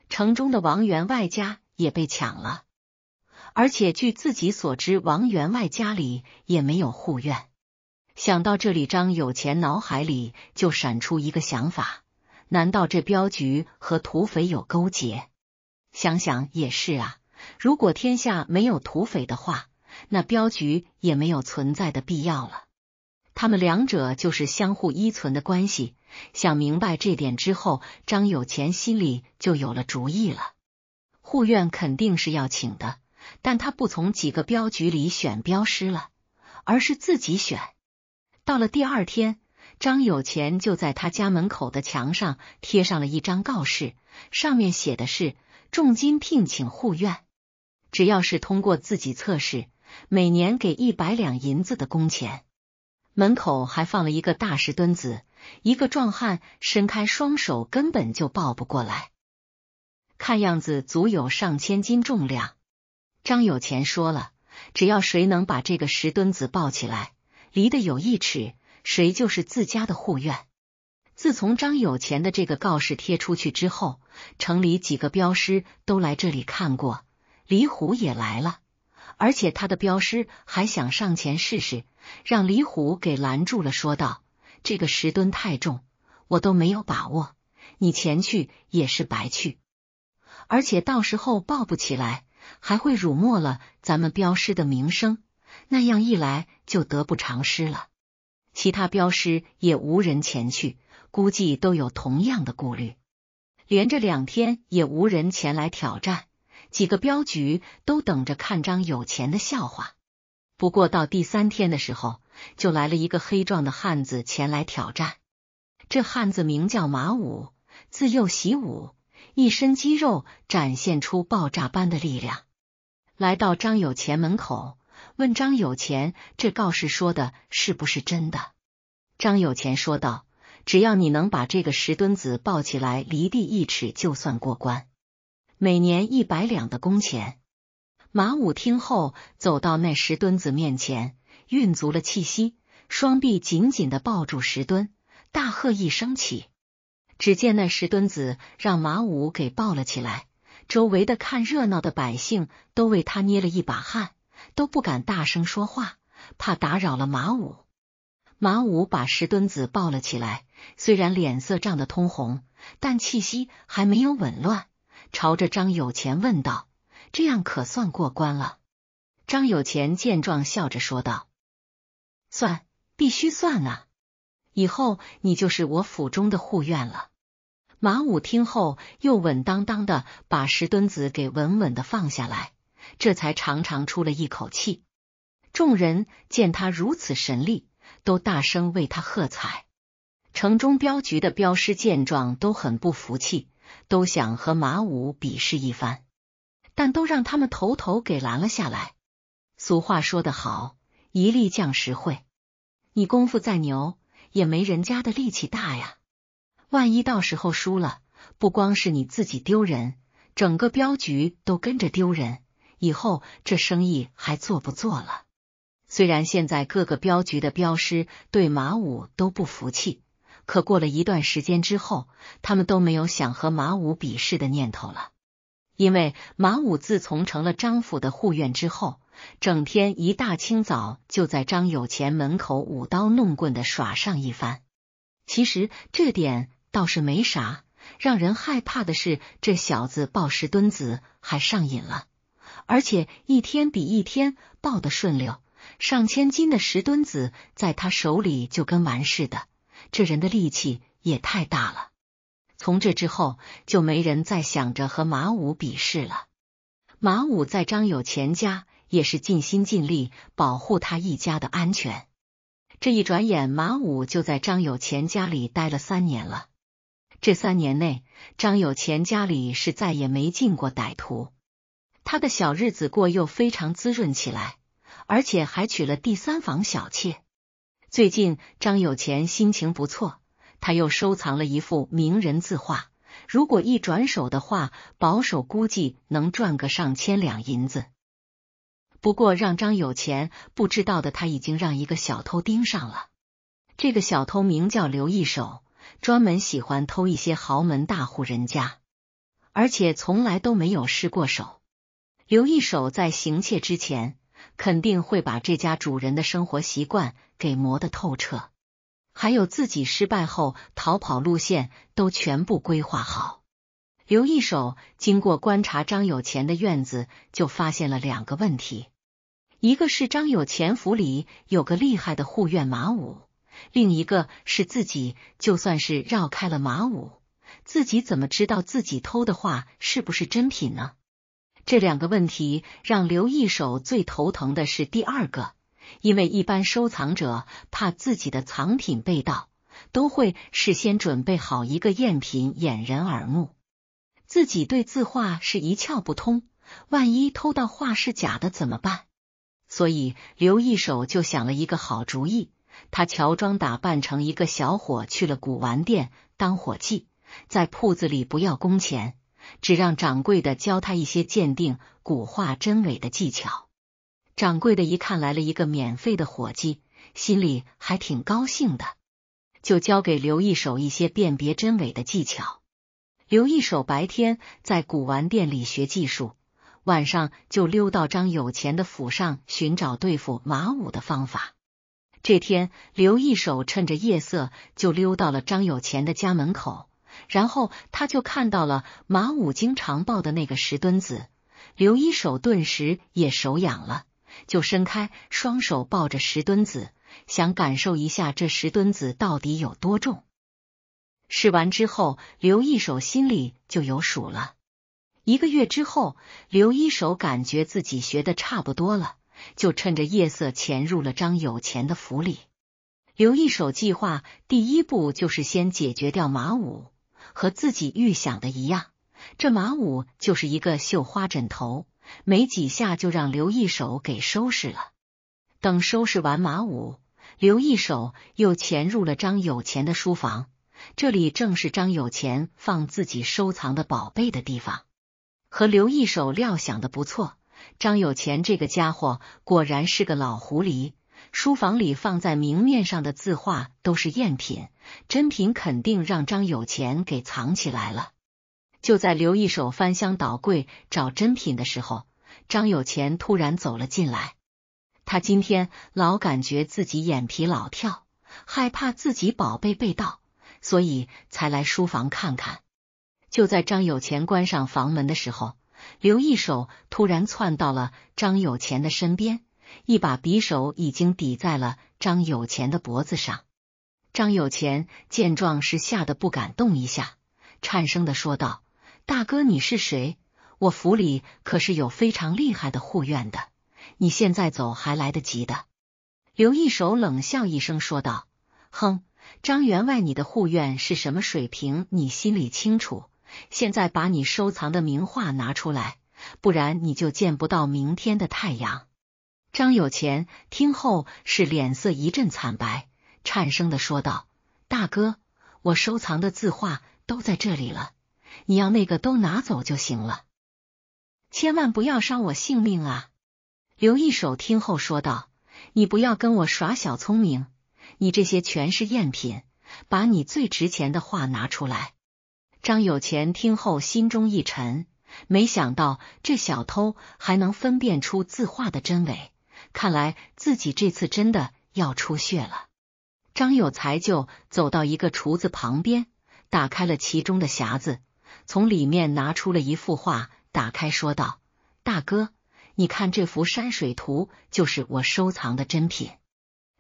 城中的王员外家也被抢了。而且据自己所知，王员外家里也没有护院。想到这里，张有钱脑海里就闪出一个想法：难道这镖局和土匪有勾结？想想也是啊，如果天下没有土匪的话，那镖局也没有存在的必要了。他们两者就是相互依存的关系。想明白这点之后，张有钱心里就有了主意了。护院肯定是要请的，但他不从几个镖局里选镖师了，而是自己选。到了第二天，张有钱就在他家门口的墙上贴上了一张告示，上面写的是：重金聘请护院，只要是通过自己测试，每年给一百两银子的工钱。门口还放了一个大石墩子，一个壮汉伸开双手根本就抱不过来，看样子足有上千斤重量。张有钱说了，只要谁能把这个石墩子抱起来，离得有一尺，谁就是自家的护院。自从张有钱的这个告示贴出去之后，城里几个镖师都来这里看过，李虎也来了。而且他的镖师还想上前试试，让李虎给拦住了，说道：“这个石墩太重，我都没有把握，你前去也是白去。而且到时候抱不起来，还会辱没了咱们镖师的名声，那样一来就得不偿失了。其他镖师也无人前去，估计都有同样的顾虑。连着两天也无人前来挑战。”几个镖局都等着看张有钱的笑话。不过到第三天的时候，就来了一个黑壮的汉子前来挑战。这汉子名叫马武，自幼习武，一身肌肉展现出爆炸般的力量。来到张有钱门口，问张有钱：“这告示说的是不是真的？”张有钱说道：“只要你能把这个石墩子抱起来离地一尺，就算过关。”每年一百两的工钱，马武听后走到那石墩子面前，运足了气息，双臂紧紧的抱住石墩，大喝一声起。只见那石墩子让马武给抱了起来，周围的看热闹的百姓都为他捏了一把汗，都不敢大声说话，怕打扰了马武。马武把石墩子抱了起来，虽然脸色涨得通红，但气息还没有紊乱。朝着张有钱问道：“这样可算过关了？”张有钱见状，笑着说道：“算，必须算啊！以后你就是我府中的护院了。”马武听后，又稳当当的把石墩子给稳稳的放下来，这才长长出了一口气。众人见他如此神力，都大声为他喝彩。城中镖局的镖师见状，都很不服气。都想和马武比试一番，但都让他们头头给拦了下来。俗话说得好，一力降十会。你功夫再牛，也没人家的力气大呀。万一到时候输了，不光是你自己丢人，整个镖局都跟着丢人，以后这生意还做不做了？虽然现在各个镖局的镖师对马武都不服气。可过了一段时间之后，他们都没有想和马武比试的念头了。因为马武自从成了张府的护院之后，整天一大清早就在张有钱门口舞刀弄棍的耍上一番。其实这点倒是没啥，让人害怕的是这小子抱石墩子还上瘾了，而且一天比一天抱得顺溜，上千斤的石墩子在他手里就跟玩似的。这人的力气也太大了。从这之后，就没人再想着和马武比试了。马武在张有钱家也是尽心尽力保护他一家的安全。这一转眼，马武就在张有钱家里待了三年了。这三年内，张有钱家里是再也没进过歹徒，他的小日子过又非常滋润起来，而且还娶了第三房小妾。最近张有钱心情不错，他又收藏了一幅名人字画。如果一转手的话，保守估计能赚个上千两银子。不过让张有钱不知道的，他已经让一个小偷盯上了。这个小偷名叫刘一手，专门喜欢偷一些豪门大户人家，而且从来都没有失过手。刘一手在行窃之前。肯定会把这家主人的生活习惯给磨得透彻，还有自己失败后逃跑路线都全部规划好。刘一手经过观察张有钱的院子，就发现了两个问题：一个是张有钱府里有个厉害的护院马武，另一个是自己就算是绕开了马武，自己怎么知道自己偷的画是不是真品呢？这两个问题让刘一手最头疼的是第二个，因为一般收藏者怕自己的藏品被盗，都会事先准备好一个赝品掩人耳目。自己对字画是一窍不通，万一偷到画是假的怎么办？所以刘一手就想了一个好主意，他乔装打扮成一个小伙去了古玩店当伙计，在铺子里不要工钱。只让掌柜的教他一些鉴定古画真伪的技巧。掌柜的一看来了一个免费的伙计，心里还挺高兴的，就教给刘一手一些辨别真伪的技巧。刘一手白天在古玩店里学技术，晚上就溜到张有钱的府上寻找对付马武的方法。这天，刘一手趁着夜色就溜到了张有钱的家门口。然后他就看到了马武经常抱的那个石墩子，刘一手顿时也手痒了，就伸开双手抱着石墩子，想感受一下这石墩子到底有多重。试完之后，刘一手心里就有数了。一个月之后，刘一手感觉自己学的差不多了，就趁着夜色潜入了张有钱的府里。刘一手计划第一步就是先解决掉马武。和自己预想的一样，这马武就是一个绣花枕头，没几下就让刘一手给收拾了。等收拾完马武，刘一手又潜入了张有钱的书房，这里正是张有钱放自己收藏的宝贝的地方。和刘一手料想的不错，张有钱这个家伙果然是个老狐狸。书房里放在明面上的字画都是赝品，真品肯定让张有钱给藏起来了。就在刘一手翻箱倒柜找真品的时候，张有钱突然走了进来。他今天老感觉自己眼皮老跳，害怕自己宝贝被盗，所以才来书房看看。就在张有钱关上房门的时候，刘一手突然窜到了张有钱的身边。一把匕首已经抵在了张有钱的脖子上，张有钱见状是吓得不敢动一下，颤声的说道：“大哥，你是谁？我府里可是有非常厉害的护院的，你现在走还来得及的。”刘一手冷笑一声说道：“哼，张员外，你的护院是什么水平，你心里清楚。现在把你收藏的名画拿出来，不然你就见不到明天的太阳。”张有钱听后是脸色一阵惨白，颤声的说道：“大哥，我收藏的字画都在这里了，你要那个都拿走就行了，千万不要伤我性命啊！”刘一手听后说道：“你不要跟我耍小聪明，你这些全是赝品，把你最值钱的画拿出来。”张有钱听后心中一沉，没想到这小偷还能分辨出字画的真伪。看来自己这次真的要出血了。张有才就走到一个橱子旁边，打开了其中的匣子，从里面拿出了一幅画，打开说道：“大哥，你看这幅山水图，就是我收藏的珍品。”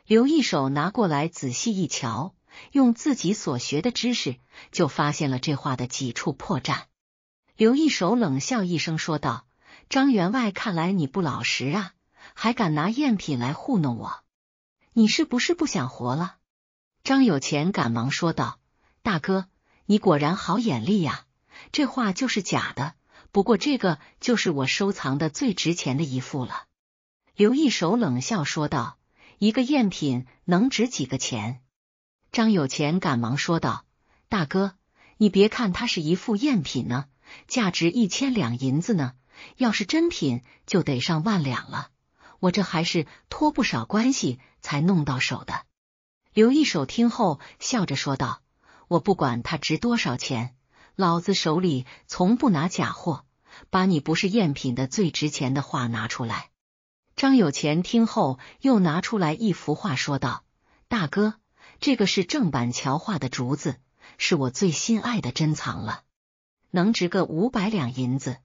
刘一手拿过来仔细一瞧，用自己所学的知识，就发现了这画的几处破绽。刘一手冷笑一声说道：“张员外，看来你不老实啊。”还敢拿赝品来糊弄我？你是不是不想活了？张有钱赶忙说道：“大哥，你果然好眼力呀！这话就是假的。不过这个就是我收藏的最值钱的一副了。”刘一手冷笑说道：“一个赝品能值几个钱？”张有钱赶忙说道：“大哥，你别看它是一副赝品呢，价值一千两银子呢。要是真品，就得上万两了。”我这还是托不少关系才弄到手的。刘一手听后笑着说道：“我不管他值多少钱，老子手里从不拿假货。把你不是赝品的最值钱的画拿出来。”张有钱听后又拿出来一幅画，说道：“大哥，这个是郑板桥画的竹子，是我最心爱的珍藏了，能值个五百两银子。”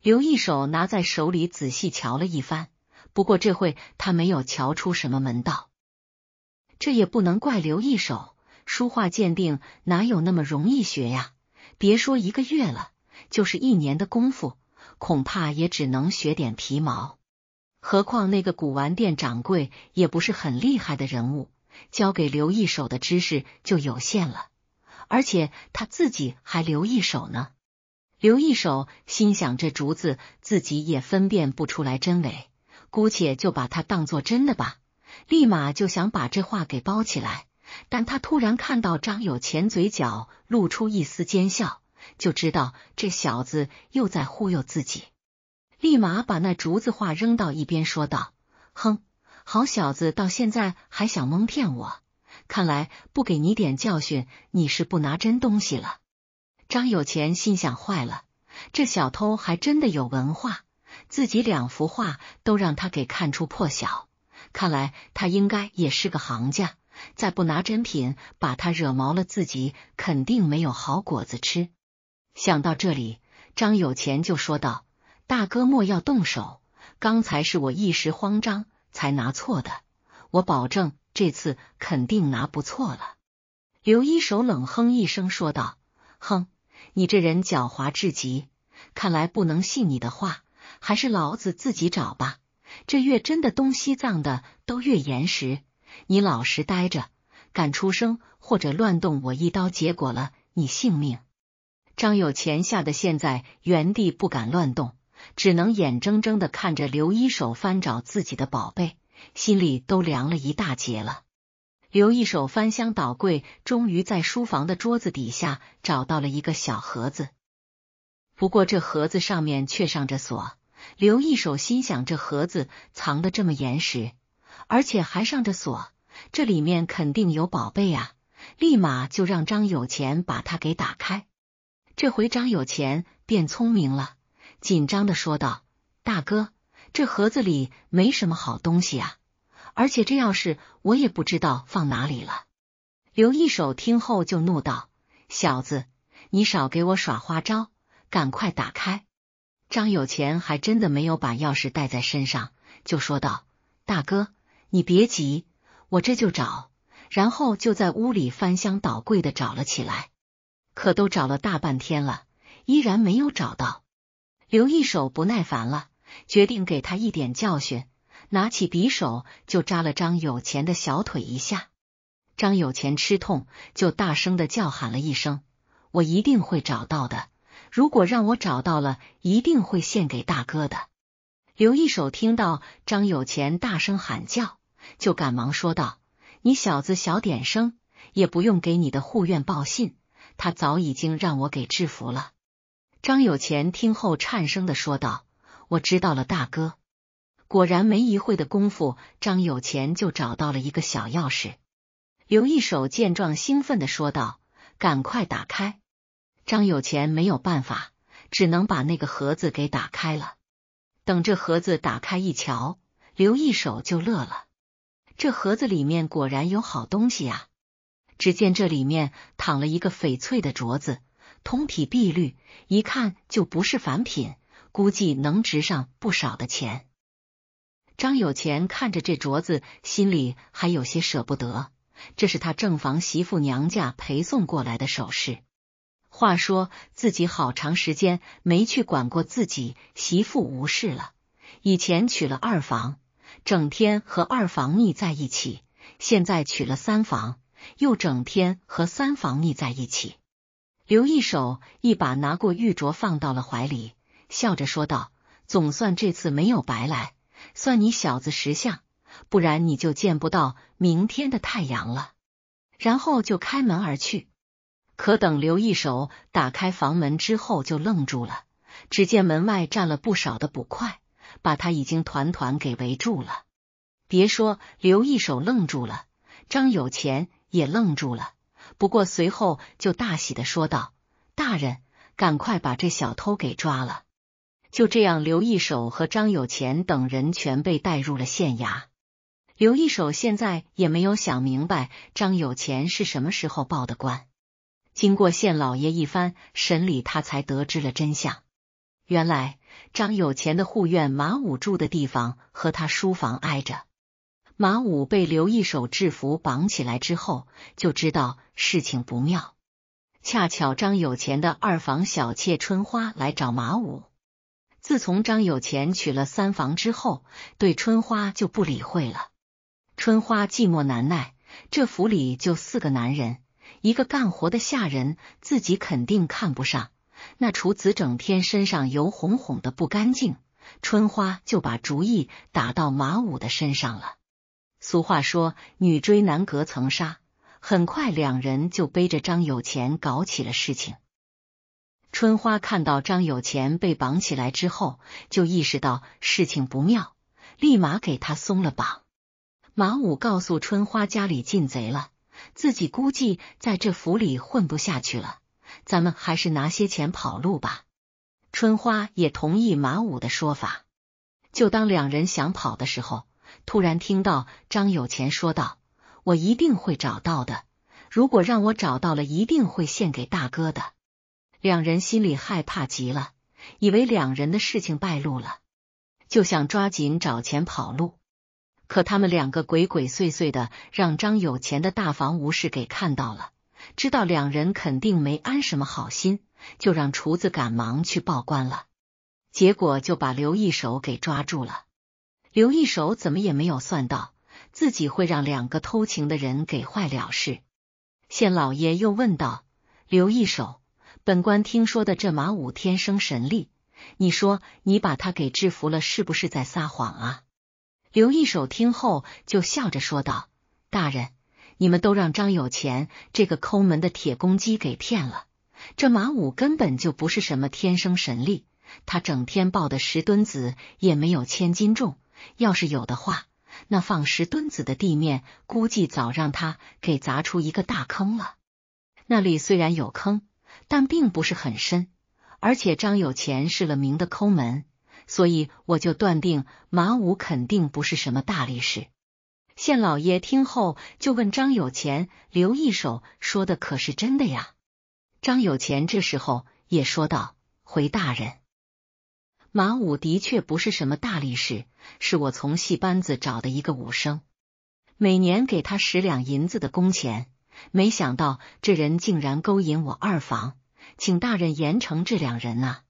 刘一手拿在手里仔细瞧了一番。不过这会他没有瞧出什么门道，这也不能怪刘一手。书画鉴定哪有那么容易学呀？别说一个月了，就是一年的功夫，恐怕也只能学点皮毛。何况那个古玩店掌柜也不是很厉害的人物，教给刘一手的知识就有限了。而且他自己还留一手呢。刘一手心想：这竹子自己也分辨不出来真伪。姑且就把他当做真的吧，立马就想把这话给包起来。但他突然看到张有钱嘴角露出一丝奸笑，就知道这小子又在忽悠自己，立马把那竹子话扔到一边，说道：“哼，好小子，到现在还想蒙骗我，看来不给你点教训，你是不拿真东西了。”张有钱心想：坏了，这小偷还真的有文化。自己两幅画都让他给看出破晓，看来他应该也是个行家。再不拿真品把他惹毛了，自己肯定没有好果子吃。想到这里，张有钱就说道：“大哥莫要动手，刚才是我一时慌张才拿错的，我保证这次肯定拿不错了。”刘一手冷哼一声说道：“哼，你这人狡猾至极，看来不能信你的话。”还是老子自己找吧。这越真的东西藏的都越严实。你老实待着，敢出声或者乱动，我一刀结果了你性命。张有钱吓得现在原地不敢乱动，只能眼睁睁的看着刘一手翻找自己的宝贝，心里都凉了一大截了。刘一手翻箱倒柜，终于在书房的桌子底下找到了一个小盒子，不过这盒子上面却上着锁。刘一手心想，这盒子藏得这么严实，而且还上着锁，这里面肯定有宝贝啊！立马就让张有钱把它给打开。这回张有钱变聪明了，紧张的说道：“大哥，这盒子里没什么好东西啊，而且这钥匙我也不知道放哪里了。”刘一手听后就怒道：“小子，你少给我耍花招，赶快打开！”张有钱还真的没有把钥匙带在身上，就说道：“大哥，你别急，我这就找。”然后就在屋里翻箱倒柜的找了起来，可都找了大半天了，依然没有找到。刘一手不耐烦了，决定给他一点教训，拿起匕首就扎了张有钱的小腿一下。张有钱吃痛，就大声的叫喊了一声：“我一定会找到的。”如果让我找到了，一定会献给大哥的。刘一手听到张有钱大声喊叫，就赶忙说道：“你小子小点声，也不用给你的护院报信，他早已经让我给制服了。”张有钱听后颤声的说道：“我知道了，大哥。”果然，没一会的功夫，张有钱就找到了一个小钥匙。刘一手见状，兴奋的说道：“赶快打开！”张有钱没有办法，只能把那个盒子给打开了。等这盒子打开一瞧，刘一手就乐了。这盒子里面果然有好东西呀！只见这里面躺了一个翡翠的镯子，通体碧绿，一看就不是凡品，估计能值上不少的钱。张有钱看着这镯子，心里还有些舍不得。这是他正房媳妇娘家陪送过来的首饰。话说自己好长时间没去管过自己媳妇无事了。以前娶了二房，整天和二房腻在一起；现在娶了三房，又整天和三房腻在一起。刘一手一把拿过玉镯放到了怀里，笑着说道：“总算这次没有白来，算你小子识相，不然你就见不到明天的太阳了。”然后就开门而去。可等刘一手打开房门之后，就愣住了。只见门外站了不少的捕快，把他已经团团给围住了。别说刘一手愣住了，张有钱也愣住了。不过随后就大喜的说道：“大人，赶快把这小偷给抓了！”就这样，刘一手和张有钱等人全被带入了县衙。刘一手现在也没有想明白，张有钱是什么时候报的官。经过县老爷一番审理，他才得知了真相。原来张有钱的护院马武住的地方和他书房挨着。马武被刘一手制服绑起来之后，就知道事情不妙。恰巧张有钱的二房小妾春花来找马武。自从张有钱娶了三房之后，对春花就不理会了。春花寂寞难耐，这府里就四个男人。一个干活的下人，自己肯定看不上。那厨子整天身上油红红的，不干净。春花就把主意打到马武的身上了。俗话说，女追男隔层纱。很快，两人就背着张有钱搞起了事情。春花看到张有钱被绑起来之后，就意识到事情不妙，立马给他松了绑。马武告诉春花，家里进贼了。自己估计在这府里混不下去了，咱们还是拿些钱跑路吧。春花也同意马武的说法。就当两人想跑的时候，突然听到张有钱说道：“我一定会找到的，如果让我找到了，一定会献给大哥的。”两人心里害怕极了，以为两人的事情败露了，就想抓紧找钱跑路。可他们两个鬼鬼祟祟的，让张有钱的大房无事给看到了，知道两人肯定没安什么好心，就让厨子赶忙去报官了。结果就把刘一手给抓住了。刘一手怎么也没有算到自己会让两个偷情的人给坏了事。县老爷又问道：“刘一手，本官听说的这马武天生神力，你说你把他给制服了，是不是在撒谎啊？”刘一手听后就笑着说道：“大人，你们都让张有钱这个抠门的铁公鸡给骗了。这马武根本就不是什么天生神力，他整天抱的石墩子也没有千斤重。要是有的话，那放石墩子的地面估计早让他给砸出一个大坑了。那里虽然有坑，但并不是很深，而且张有钱是了名的抠门。”所以我就断定马武肯定不是什么大力士。县老爷听后就问张有钱：“刘一手说的可是真的呀？”张有钱这时候也说道：“回大人，马武的确不是什么大力士，是我从戏班子找的一个武生，每年给他十两银子的工钱。没想到这人竟然勾引我二房，请大人严惩这两人啊！”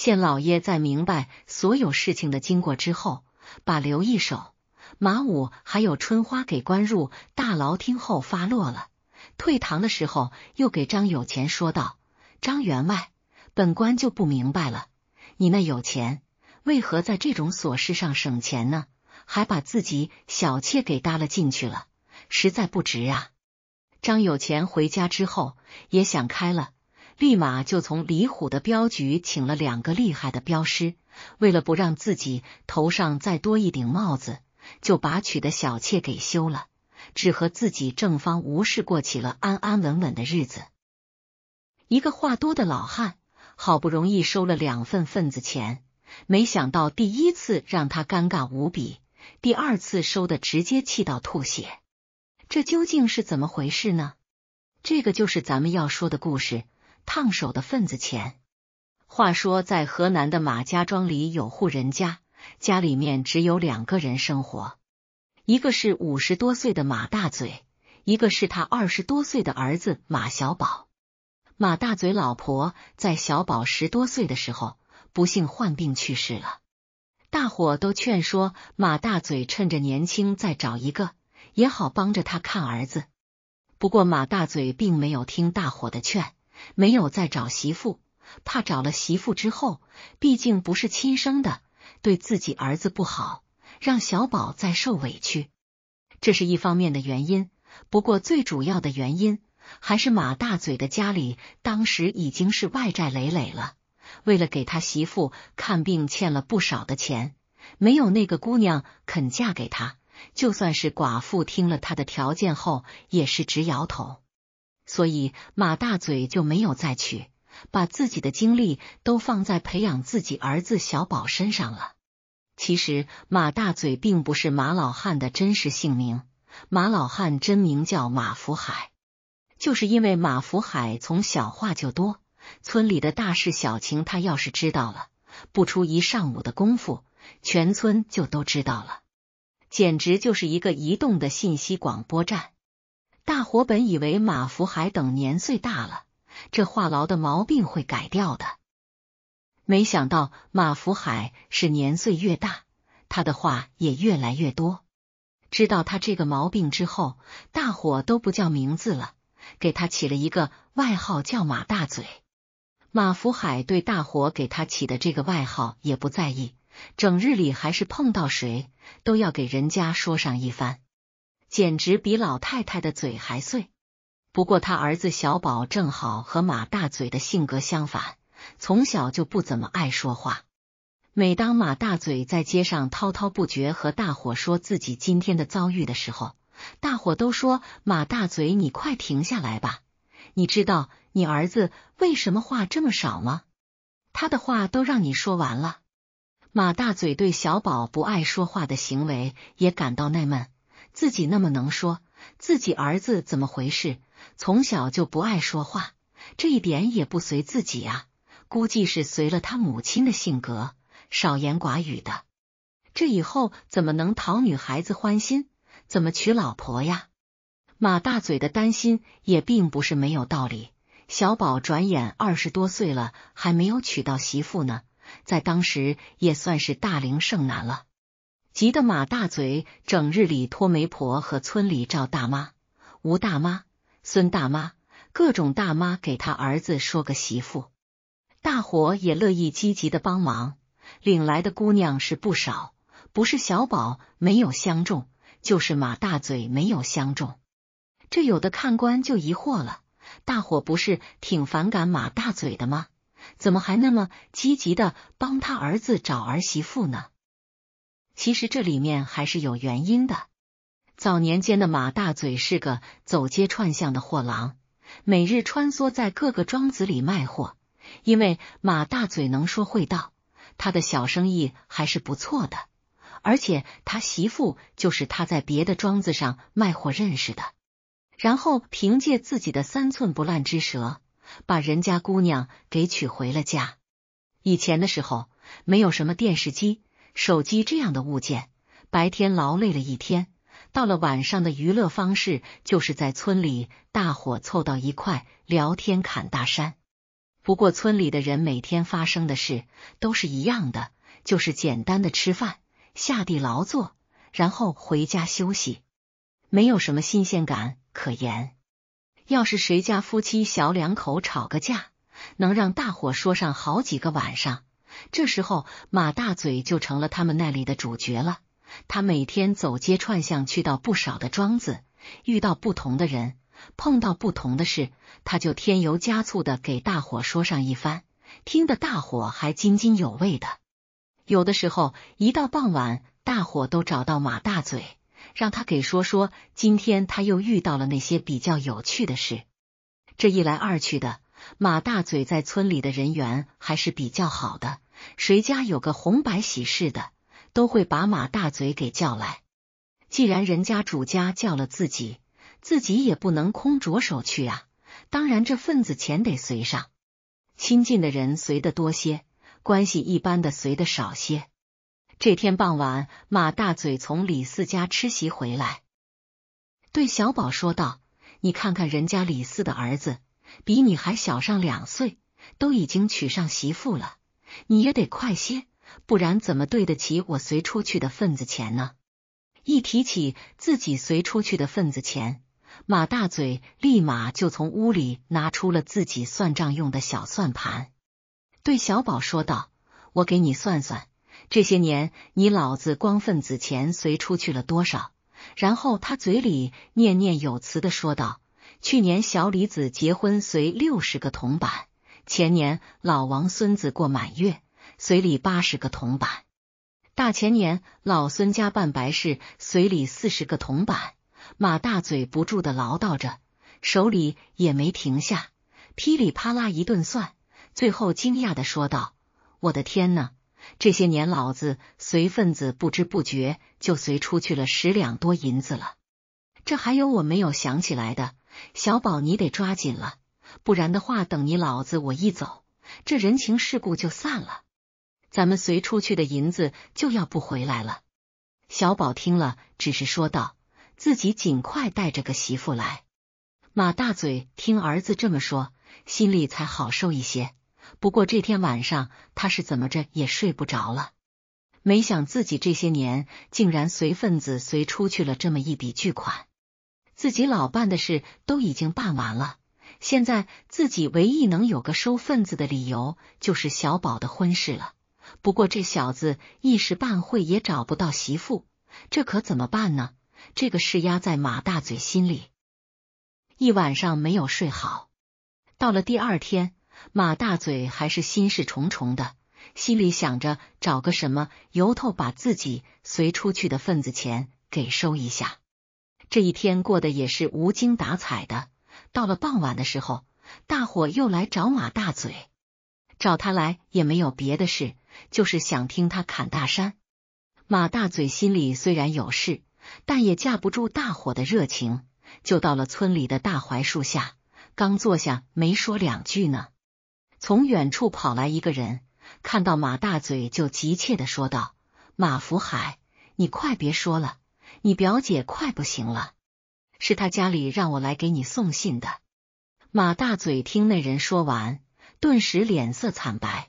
县老爷在明白所有事情的经过之后，把刘一手、马武还有春花给关入大牢听后发落了。退堂的时候，又给张有钱说道：“张员外，本官就不明白了，你那有钱为何在这种琐事上省钱呢？还把自己小妾给搭了进去了，实在不值啊！”张有钱回家之后也想开了。立马就从李虎的镖局请了两个厉害的镖师，为了不让自己头上再多一顶帽子，就把娶的小妾给休了，只和自己正方无事过起了安安稳稳的日子。一个话多的老汉，好不容易收了两份份子钱，没想到第一次让他尴尬无比，第二次收的直接气到吐血，这究竟是怎么回事呢？这个就是咱们要说的故事。烫手的份子钱。话说，在河南的马家庄里有户人家，家里面只有两个人生活，一个是五十多岁的马大嘴，一个是他二十多岁的儿子马小宝。马大嘴老婆在小宝十多岁的时候不幸患病去世了，大伙都劝说马大嘴趁着年轻再找一个，也好帮着他看儿子。不过，马大嘴并没有听大伙的劝。没有再找媳妇，怕找了媳妇之后，毕竟不是亲生的，对自己儿子不好，让小宝再受委屈，这是一方面的原因。不过最主要的原因还是马大嘴的家里当时已经是外债累累了，为了给他媳妇看病欠了不少的钱，没有那个姑娘肯嫁给他。就算是寡妇，听了他的条件后也是直摇头。所以马大嘴就没有再娶，把自己的精力都放在培养自己儿子小宝身上了。其实马大嘴并不是马老汉的真实姓名，马老汉真名叫马福海，就是因为马福海从小话就多，村里的大事小情他要是知道了，不出一上午的功夫，全村就都知道了，简直就是一个移动的信息广播站。大伙本以为马福海等年岁大了，这话痨的毛病会改掉的，没想到马福海是年岁越大，他的话也越来越多。知道他这个毛病之后，大伙都不叫名字了，给他起了一个外号叫马大嘴。马福海对大伙给他起的这个外号也不在意，整日里还是碰到谁都要给人家说上一番。简直比老太太的嘴还碎。不过他儿子小宝正好和马大嘴的性格相反，从小就不怎么爱说话。每当马大嘴在街上滔滔不绝和大伙说自己今天的遭遇的时候，大伙都说：“马大嘴，你快停下来吧！你知道你儿子为什么话这么少吗？他的话都让你说完了。”马大嘴对小宝不爱说话的行为也感到纳闷。自己那么能说，自己儿子怎么回事？从小就不爱说话，这一点也不随自己啊。估计是随了他母亲的性格，少言寡语的。这以后怎么能讨女孩子欢心？怎么娶老婆呀？马大嘴的担心也并不是没有道理。小宝转眼二十多岁了，还没有娶到媳妇呢，在当时也算是大龄剩男了。急得马大嘴整日里托媒婆和村里赵大妈、吴大妈、孙大妈各种大妈给他儿子说个媳妇，大伙也乐意积极的帮忙，领来的姑娘是不少，不是小宝没有相中，就是马大嘴没有相中。这有的看官就疑惑了：大伙不是挺反感马大嘴的吗？怎么还那么积极的帮他儿子找儿媳妇呢？其实这里面还是有原因的。早年间的马大嘴是个走街串巷的货郎，每日穿梭在各个庄子里卖货。因为马大嘴能说会道，他的小生意还是不错的。而且他媳妇就是他在别的庄子上卖货认识的，然后凭借自己的三寸不烂之舌，把人家姑娘给娶回了家。以前的时候，没有什么电视机。手机这样的物件，白天劳累了一天，到了晚上的娱乐方式就是在村里大伙凑到一块聊天侃大山。不过村里的人每天发生的事都是一样的，就是简单的吃饭、下地劳作，然后回家休息，没有什么新鲜感可言。要是谁家夫妻小两口吵个架，能让大伙说上好几个晚上。这时候，马大嘴就成了他们那里的主角了。他每天走街串巷，去到不少的庄子，遇到不同的人，碰到不同的事，他就添油加醋的给大伙说上一番，听得大伙还津津有味的。有的时候，一到傍晚，大伙都找到马大嘴，让他给说说今天他又遇到了那些比较有趣的事。这一来二去的。马大嘴在村里的人缘还是比较好的，谁家有个红白喜事的，都会把马大嘴给叫来。既然人家主家叫了自己，自己也不能空着手去啊。当然，这份子钱得随上，亲近的人随的多些，关系一般的随的少些。这天傍晚，马大嘴从李四家吃席回来，对小宝说道：“你看看人家李四的儿子。”比你还小上两岁，都已经娶上媳妇了，你也得快些，不然怎么对得起我随出去的份子钱呢？一提起自己随出去的份子钱，马大嘴立马就从屋里拿出了自己算账用的小算盘，对小宝说道：“我给你算算，这些年你老子光份子钱随出去了多少。”然后他嘴里念念有词的说道。去年小李子结婚随六十个铜板，前年老王孙子过满月随礼八十个铜板，大前年老孙家办白事随礼四十个铜板。马大嘴不住的唠叨着，手里也没停下，噼里啪啦一顿算，最后惊讶的说道：“我的天呐！”这些年老子随份子不知不觉就随出去了十两多银子了，这还有我没有想起来的。”小宝，你得抓紧了，不然的话，等你老子我一走，这人情世故就散了，咱们随出去的银子就要不回来了。小宝听了，只是说道：“自己尽快带着个媳妇来。”马大嘴听儿子这么说，心里才好受一些。不过这天晚上，他是怎么着也睡不着了，没想自己这些年竟然随份子随出去了这么一笔巨款。自己老办的事都已经办完了，现在自己唯一能有个收份子的理由就是小宝的婚事了。不过这小子一时半会也找不到媳妇，这可怎么办呢？这个事压在马大嘴心里，一晚上没有睡好。到了第二天，马大嘴还是心事重重的，心里想着找个什么由头把自己随出去的份子钱给收一下。这一天过得也是无精打采的。到了傍晚的时候，大伙又来找马大嘴，找他来也没有别的事，就是想听他侃大山。马大嘴心里虽然有事，但也架不住大伙的热情，就到了村里的大槐树下。刚坐下没说两句呢，从远处跑来一个人，看到马大嘴就急切的说道：“马福海，你快别说了。”你表姐快不行了，是她家里让我来给你送信的。马大嘴听那人说完，顿时脸色惨白。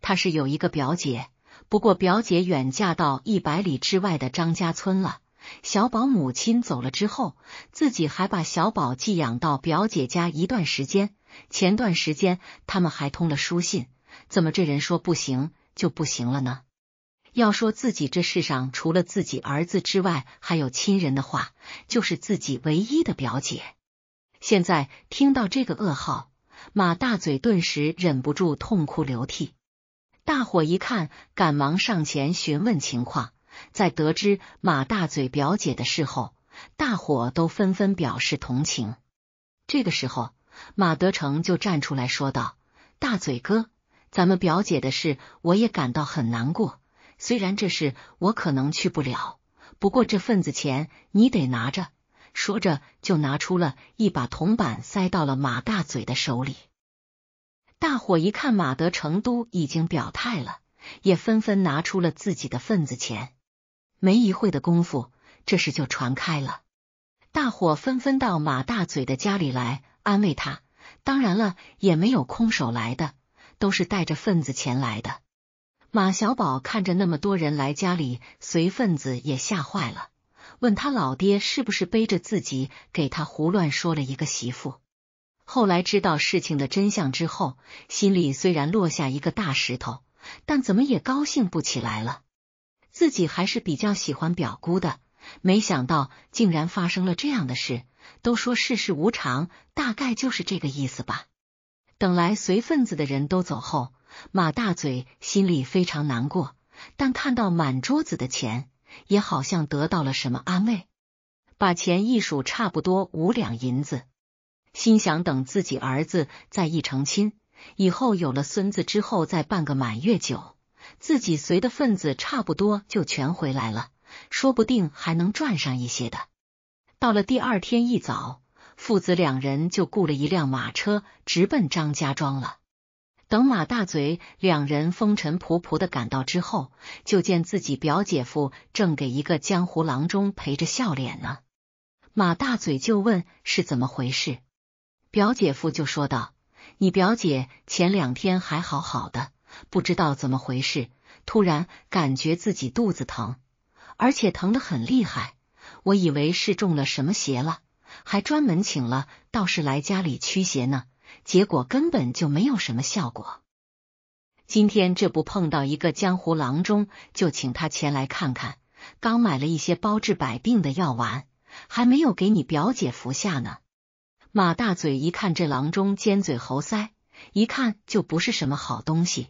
他是有一个表姐，不过表姐远嫁到一百里之外的张家村了。小宝母亲走了之后，自己还把小宝寄养到表姐家一段时间。前段时间他们还通了书信，怎么这人说不行就不行了呢？要说自己这世上除了自己儿子之外，还有亲人的话，就是自己唯一的表姐。现在听到这个噩耗，马大嘴顿时忍不住痛哭流涕。大伙一看，赶忙上前询问情况。在得知马大嘴表姐的事后，大伙都纷纷表示同情。这个时候，马德成就站出来说道：“大嘴哥，咱们表姐的事，我也感到很难过。”虽然这事我可能去不了，不过这份子钱你得拿着。说着，就拿出了一把铜板，塞到了马大嘴的手里。大伙一看马德成都已经表态了，也纷纷拿出了自己的份子钱。没一会的功夫，这事就传开了，大伙纷纷到马大嘴的家里来安慰他。当然了，也没有空手来的，都是带着份子钱来的。马小宝看着那么多人来家里随份子，也吓坏了，问他老爹是不是背着自己给他胡乱说了一个媳妇。后来知道事情的真相之后，心里虽然落下一个大石头，但怎么也高兴不起来了。自己还是比较喜欢表姑的，没想到竟然发生了这样的事。都说世事无常，大概就是这个意思吧。等来随份子的人都走后。马大嘴心里非常难过，但看到满桌子的钱，也好像得到了什么安慰。把钱一数，差不多五两银子，心想等自己儿子再一成亲，以后有了孙子之后再办个满月酒，自己随的份子差不多就全回来了，说不定还能赚上一些的。到了第二天一早，父子两人就雇了一辆马车，直奔张家庄了。等马大嘴两人风尘仆仆的赶到之后，就见自己表姐夫正给一个江湖郎中陪着笑脸呢。马大嘴就问是怎么回事，表姐夫就说道：“你表姐前两天还好好的，不知道怎么回事，突然感觉自己肚子疼，而且疼得很厉害。我以为是中了什么邪了，还专门请了道士来家里驱邪呢。”结果根本就没有什么效果。今天这不碰到一个江湖郎中，就请他前来看看。刚买了一些包治百病的药丸，还没有给你表姐服下呢。马大嘴一看这郎中尖嘴猴腮，一看就不是什么好东西。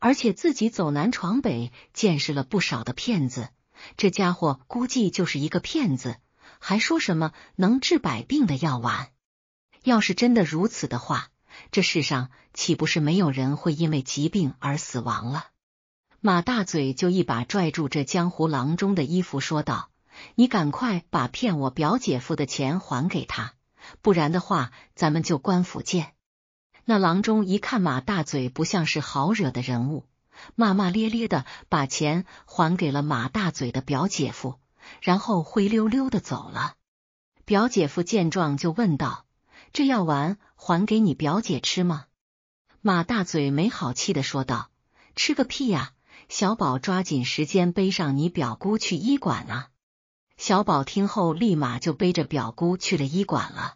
而且自己走南闯北，见识了不少的骗子，这家伙估计就是一个骗子，还说什么能治百病的药丸。要是真的如此的话，这世上岂不是没有人会因为疾病而死亡了？马大嘴就一把拽住这江湖郎中的衣服，说道：“你赶快把骗我表姐夫的钱还给他，不然的话，咱们就官府见。”那郎中一看马大嘴不像是好惹的人物，骂骂咧咧的把钱还给了马大嘴的表姐夫，然后灰溜溜的走了。表姐夫见状就问道。这药丸还给你表姐吃吗？马大嘴没好气的说道：“吃个屁呀！小宝，抓紧时间背上你表姑去医馆啊！”小宝听后，立马就背着表姑去了医馆了。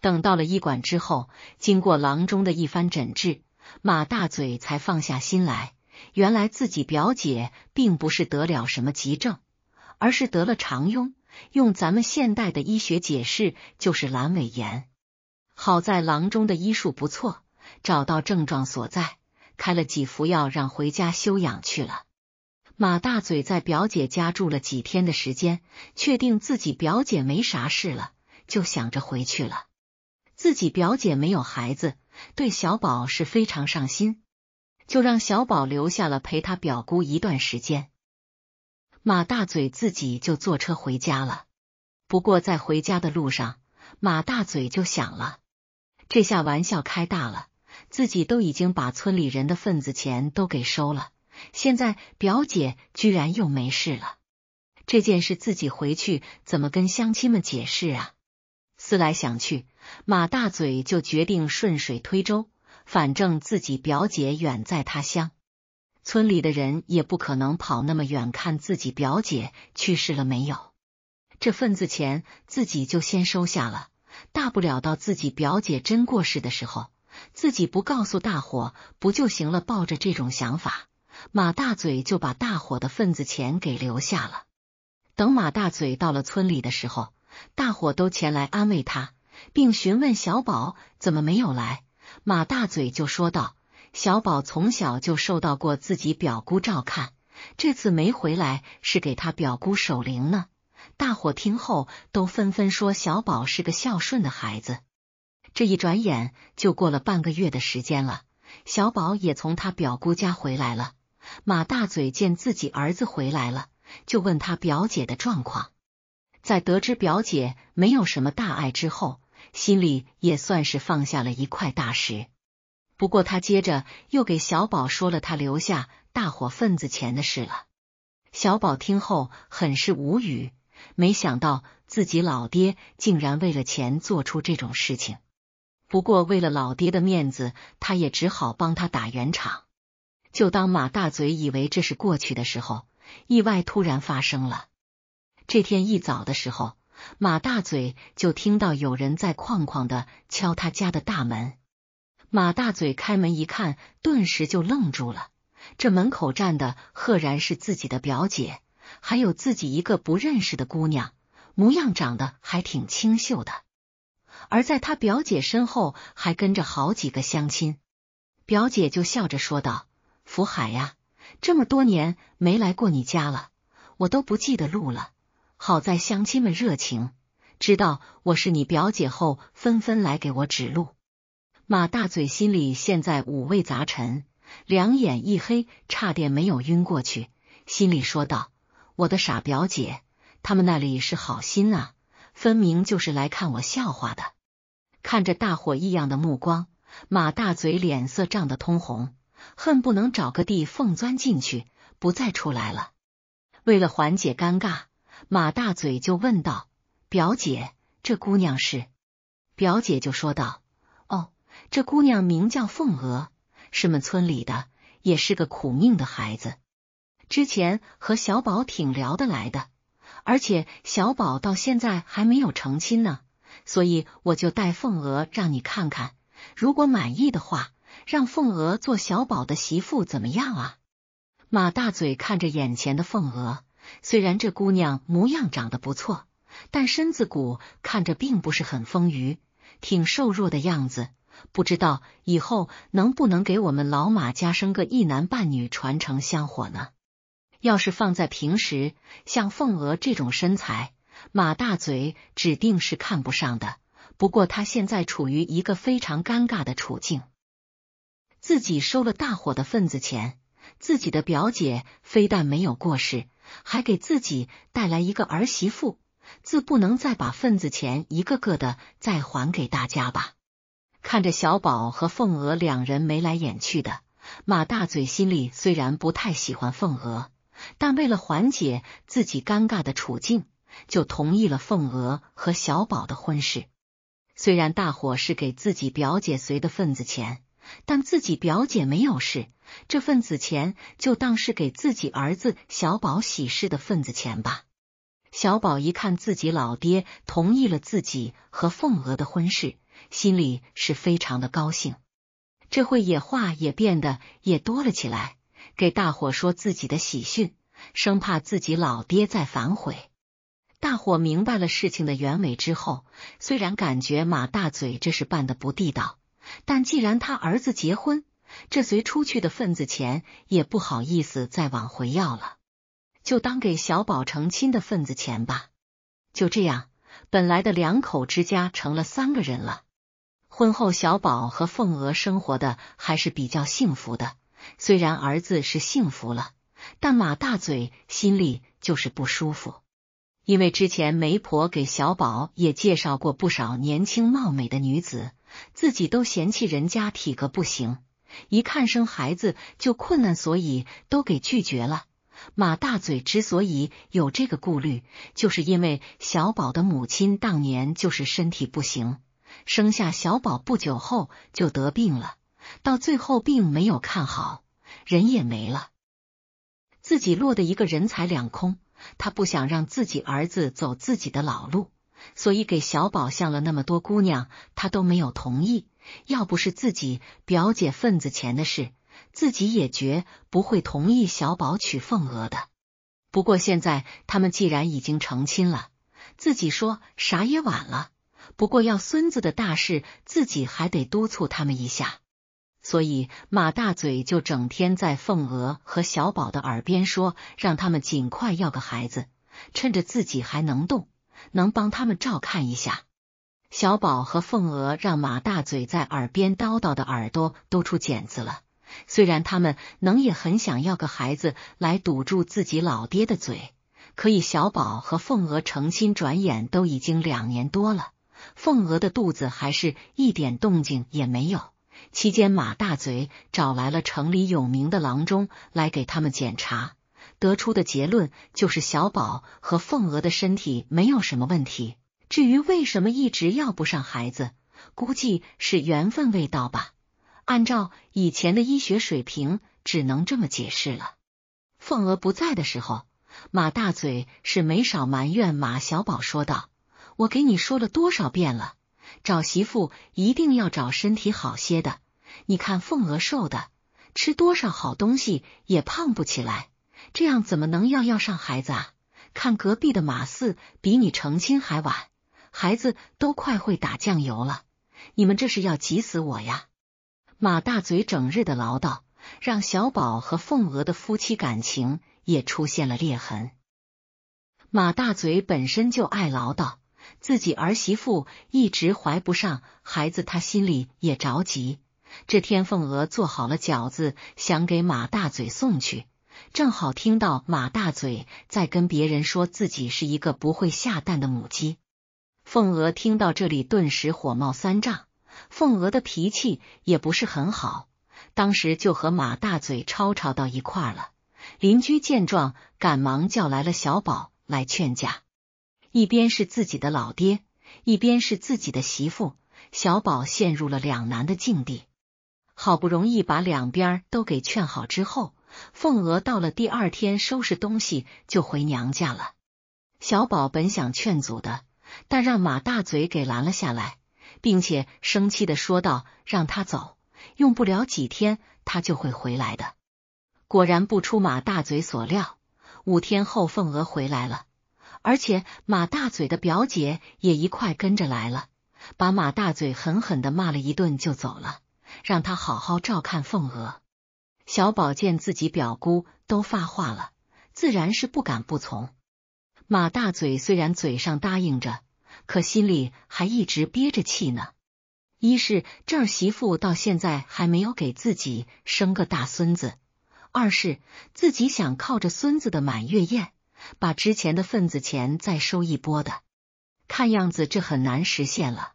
等到了医馆之后，经过郎中的一番诊治，马大嘴才放下心来。原来自己表姐并不是得了什么急症，而是得了肠痈。用咱们现代的医学解释，就是阑尾炎。好在郎中的医术不错，找到症状所在，开了几服药，让回家休养去了。马大嘴在表姐家住了几天的时间，确定自己表姐没啥事了，就想着回去了。自己表姐没有孩子，对小宝是非常上心，就让小宝留下了陪他表姑一段时间。马大嘴自己就坐车回家了。不过在回家的路上，马大嘴就想了。这下玩笑开大了，自己都已经把村里人的份子钱都给收了，现在表姐居然又没事了，这件事自己回去怎么跟乡亲们解释啊？思来想去，马大嘴就决定顺水推舟，反正自己表姐远在他乡，村里的人也不可能跑那么远看自己表姐去世了没有，这份子钱自己就先收下了。大不了到自己表姐真过世的时候，自己不告诉大伙不就行了？抱着这种想法，马大嘴就把大伙的份子钱给留下了。等马大嘴到了村里的时候，大伙都前来安慰他，并询问小宝怎么没有来。马大嘴就说道：“小宝从小就受到过自己表姑照看，这次没回来是给他表姑守灵呢。”大伙听后都纷纷说：“小宝是个孝顺的孩子。”这一转眼就过了半个月的时间了，小宝也从他表姑家回来了。马大嘴见自己儿子回来了，就问他表姐的状况。在得知表姐没有什么大碍之后，心里也算是放下了一块大石。不过他接着又给小宝说了他留下大伙份子钱的事了。小宝听后很是无语。没想到自己老爹竟然为了钱做出这种事情，不过为了老爹的面子，他也只好帮他打圆场。就当马大嘴以为这是过去的时候，意外突然发生了。这天一早的时候，马大嘴就听到有人在哐哐的敲他家的大门。马大嘴开门一看，顿时就愣住了，这门口站的赫然是自己的表姐。还有自己一个不认识的姑娘，模样长得还挺清秀的。而在他表姐身后还跟着好几个乡亲，表姐就笑着说道：“福海呀，这么多年没来过你家了，我都不记得路了。好在乡亲们热情，知道我是你表姐后，纷纷来给我指路。”马大嘴心里现在五味杂陈，两眼一黑，差点没有晕过去，心里说道。我的傻表姐，他们那里是好心啊，分明就是来看我笑话的。看着大伙异样的目光，马大嘴脸色涨得通红，恨不能找个地缝钻进去，不再出来了。为了缓解尴尬，马大嘴就问道：“表姐，这姑娘是？”表姐就说道：“哦，这姑娘名叫凤娥，是们村里的，也是个苦命的孩子。”之前和小宝挺聊得来的，而且小宝到现在还没有成亲呢，所以我就带凤娥让你看看，如果满意的话，让凤娥做小宝的媳妇怎么样啊？马大嘴看着眼前的凤娥，虽然这姑娘模样长得不错，但身子骨看着并不是很丰腴，挺瘦弱的样子，不知道以后能不能给我们老马家生个一男半女，传承香火呢？要是放在平时，像凤娥这种身材，马大嘴指定是看不上的。不过他现在处于一个非常尴尬的处境，自己收了大伙的份子钱，自己的表姐非但没有过世，还给自己带来一个儿媳妇，自不能再把份子钱一个个的再还给大家吧。看着小宝和凤娥两人眉来眼去的，马大嘴心里虽然不太喜欢凤娥。但为了缓解自己尴尬的处境，就同意了凤娥和小宝的婚事。虽然大伙是给自己表姐随的份子钱，但自己表姐没有事，这份子钱就当是给自己儿子小宝喜事的份子钱吧。小宝一看自己老爹同意了自己和凤娥的婚事，心里是非常的高兴，这会也话也变得也多了起来。给大伙说自己的喜讯，生怕自己老爹再反悔。大伙明白了事情的原委之后，虽然感觉马大嘴这是办的不地道，但既然他儿子结婚，这随出去的份子钱也不好意思再往回要了，就当给小宝成亲的份子钱吧。就这样，本来的两口之家成了三个人了。婚后，小宝和凤娥生活的还是比较幸福的。虽然儿子是幸福了，但马大嘴心里就是不舒服。因为之前媒婆给小宝也介绍过不少年轻貌美的女子，自己都嫌弃人家体格不行，一看生孩子就困难，所以都给拒绝了。马大嘴之所以有这个顾虑，就是因为小宝的母亲当年就是身体不行，生下小宝不久后就得病了。到最后并没有看好，人也没了，自己落得一个人财两空。他不想让自己儿子走自己的老路，所以给小宝向了那么多姑娘，他都没有同意。要不是自己表姐份子钱的事，自己也绝不会同意小宝娶凤娥的。不过现在他们既然已经成亲了，自己说啥也晚了。不过要孙子的大事，自己还得督促他们一下。所以马大嘴就整天在凤娥和小宝的耳边说，让他们尽快要个孩子，趁着自己还能动，能帮他们照看一下。小宝和凤娥让马大嘴在耳边叨叨的耳朵都出茧子了。虽然他们能也很想要个孩子来堵住自己老爹的嘴，可以小宝和凤娥成亲转眼都已经两年多了，凤娥的肚子还是一点动静也没有。期间，马大嘴找来了城里有名的郎中来给他们检查，得出的结论就是小宝和凤娥的身体没有什么问题。至于为什么一直要不上孩子，估计是缘分未到吧。按照以前的医学水平，只能这么解释了。凤娥不在的时候，马大嘴是没少埋怨马小宝，说道：“我给你说了多少遍了？”找媳妇一定要找身体好些的，你看凤娥瘦的，吃多少好东西也胖不起来，这样怎么能要要上孩子啊？看隔壁的马四比你成亲还晚，孩子都快会打酱油了，你们这是要急死我呀！马大嘴整日的唠叨，让小宝和凤娥的夫妻感情也出现了裂痕。马大嘴本身就爱唠叨。自己儿媳妇一直怀不上孩子，她心里也着急。这天凤娥做好了饺子，想给马大嘴送去，正好听到马大嘴在跟别人说自己是一个不会下蛋的母鸡。凤娥听到这里，顿时火冒三丈。凤娥的脾气也不是很好，当时就和马大嘴吵吵到一块了。邻居见状，赶忙叫来了小宝来劝架。一边是自己的老爹，一边是自己的媳妇，小宝陷入了两难的境地。好不容易把两边都给劝好之后，凤娥到了第二天收拾东西就回娘家了。小宝本想劝阻的，但让马大嘴给拦了下来，并且生气的说道：“让他走，用不了几天他就会回来的。”果然不出马大嘴所料，五天后凤娥回来了。而且马大嘴的表姐也一块跟着来了，把马大嘴狠狠的骂了一顿就走了，让他好好照看凤娥。小宝见自己表姑都发话了，自然是不敢不从。马大嘴虽然嘴上答应着，可心里还一直憋着气呢。一是这儿媳妇到现在还没有给自己生个大孙子，二是自己想靠着孙子的满月宴。把之前的份子钱再收一波的，看样子这很难实现了。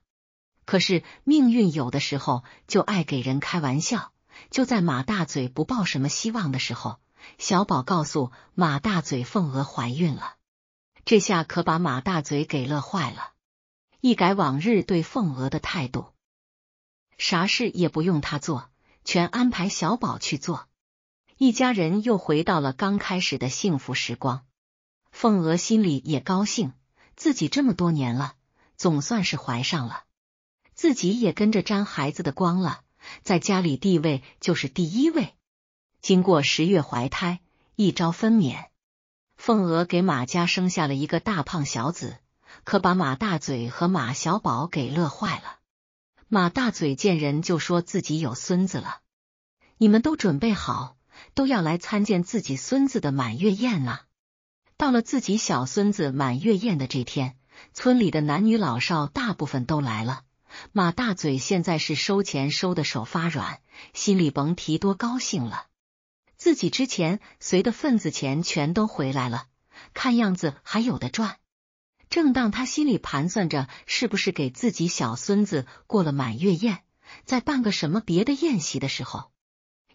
可是命运有的时候就爱给人开玩笑。就在马大嘴不抱什么希望的时候，小宝告诉马大嘴凤娥怀孕了。这下可把马大嘴给乐坏了，一改往日对凤娥的态度，啥事也不用他做，全安排小宝去做。一家人又回到了刚开始的幸福时光。凤娥心里也高兴，自己这么多年了，总算是怀上了，自己也跟着沾孩子的光了，在家里地位就是第一位。经过十月怀胎，一朝分娩，凤娥给马家生下了一个大胖小子，可把马大嘴和马小宝给乐坏了。马大嘴见人就说自己有孙子了，你们都准备好，都要来参见自己孙子的满月宴了。到了自己小孙子满月宴的这天，村里的男女老少大部分都来了。马大嘴现在是收钱收的手发软，心里甭提多高兴了。自己之前随的份子钱全都回来了，看样子还有的赚。正当他心里盘算着是不是给自己小孙子过了满月宴，再办个什么别的宴席的时候，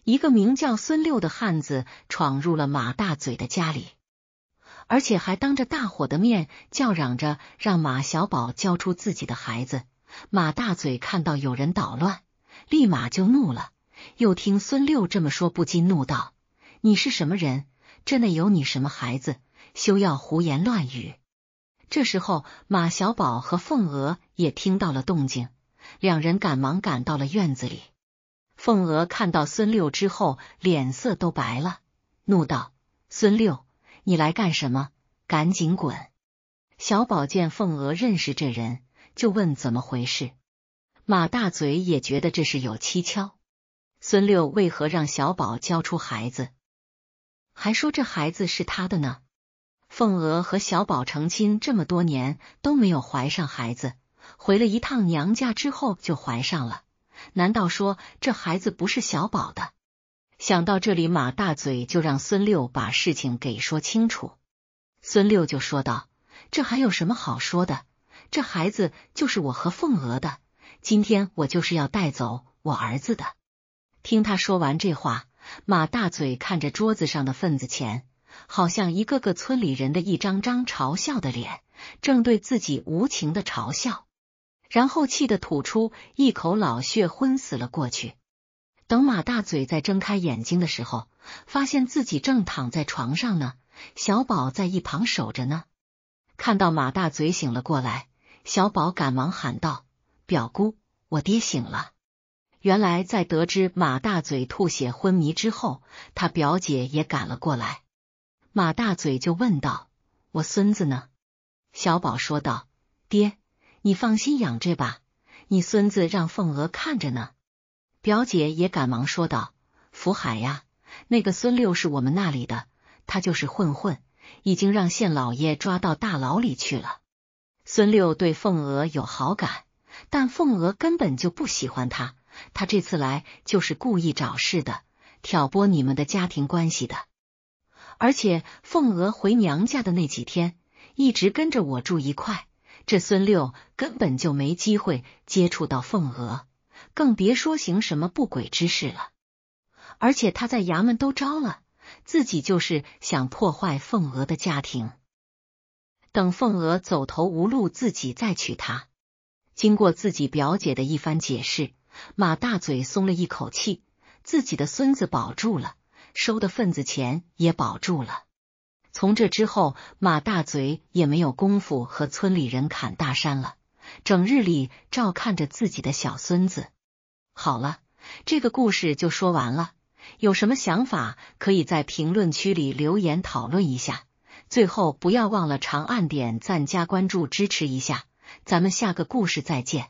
一个名叫孙六的汉子闯入了马大嘴的家里。而且还当着大伙的面叫嚷着让马小宝交出自己的孩子。马大嘴看到有人捣乱，立马就怒了。又听孙六这么说，不禁怒道：“你是什么人？这内有你什么孩子？休要胡言乱语！”这时候，马小宝和凤娥也听到了动静，两人赶忙赶到了院子里。凤娥看到孙六之后，脸色都白了，怒道：“孙六！”你来干什么？赶紧滚！小宝见凤娥认识这人，就问怎么回事。马大嘴也觉得这是有蹊跷。孙六为何让小宝交出孩子，还说这孩子是他的呢？凤娥和小宝成亲这么多年都没有怀上孩子，回了一趟娘家之后就怀上了，难道说这孩子不是小宝的？想到这里，马大嘴就让孙六把事情给说清楚。孙六就说道：“这还有什么好说的？这孩子就是我和凤娥的。今天我就是要带走我儿子的。”听他说完这话，马大嘴看着桌子上的份子钱，好像一个个村里人的一张张嘲笑的脸，正对自己无情的嘲笑。然后气得吐出一口老血，昏死了过去。等马大嘴在睁开眼睛的时候，发现自己正躺在床上呢，小宝在一旁守着呢。看到马大嘴醒了过来，小宝赶忙喊道：“表姑，我爹醒了。”原来在得知马大嘴吐血昏迷之后，他表姐也赶了过来。马大嘴就问道：“我孙子呢？”小宝说道：“爹，你放心养着吧，你孙子让凤娥看着呢。”表姐也赶忙说道：“福海呀，那个孙六是我们那里的，他就是混混，已经让县老爷抓到大牢里去了。孙六对凤娥有好感，但凤娥根本就不喜欢他。他这次来就是故意找事的，挑拨你们的家庭关系的。而且凤娥回娘家的那几天，一直跟着我住一块，这孙六根本就没机会接触到凤娥。”更别说行什么不轨之事了。而且他在衙门都招了，自己就是想破坏凤娥的家庭，等凤娥走投无路，自己再娶她。经过自己表姐的一番解释，马大嘴松了一口气，自己的孙子保住了，收的份子钱也保住了。从这之后，马大嘴也没有功夫和村里人砍大山了，整日里照看着自己的小孙子。好了，这个故事就说完了。有什么想法，可以在评论区里留言讨论一下。最后，不要忘了长按点赞加关注，支持一下。咱们下个故事再见。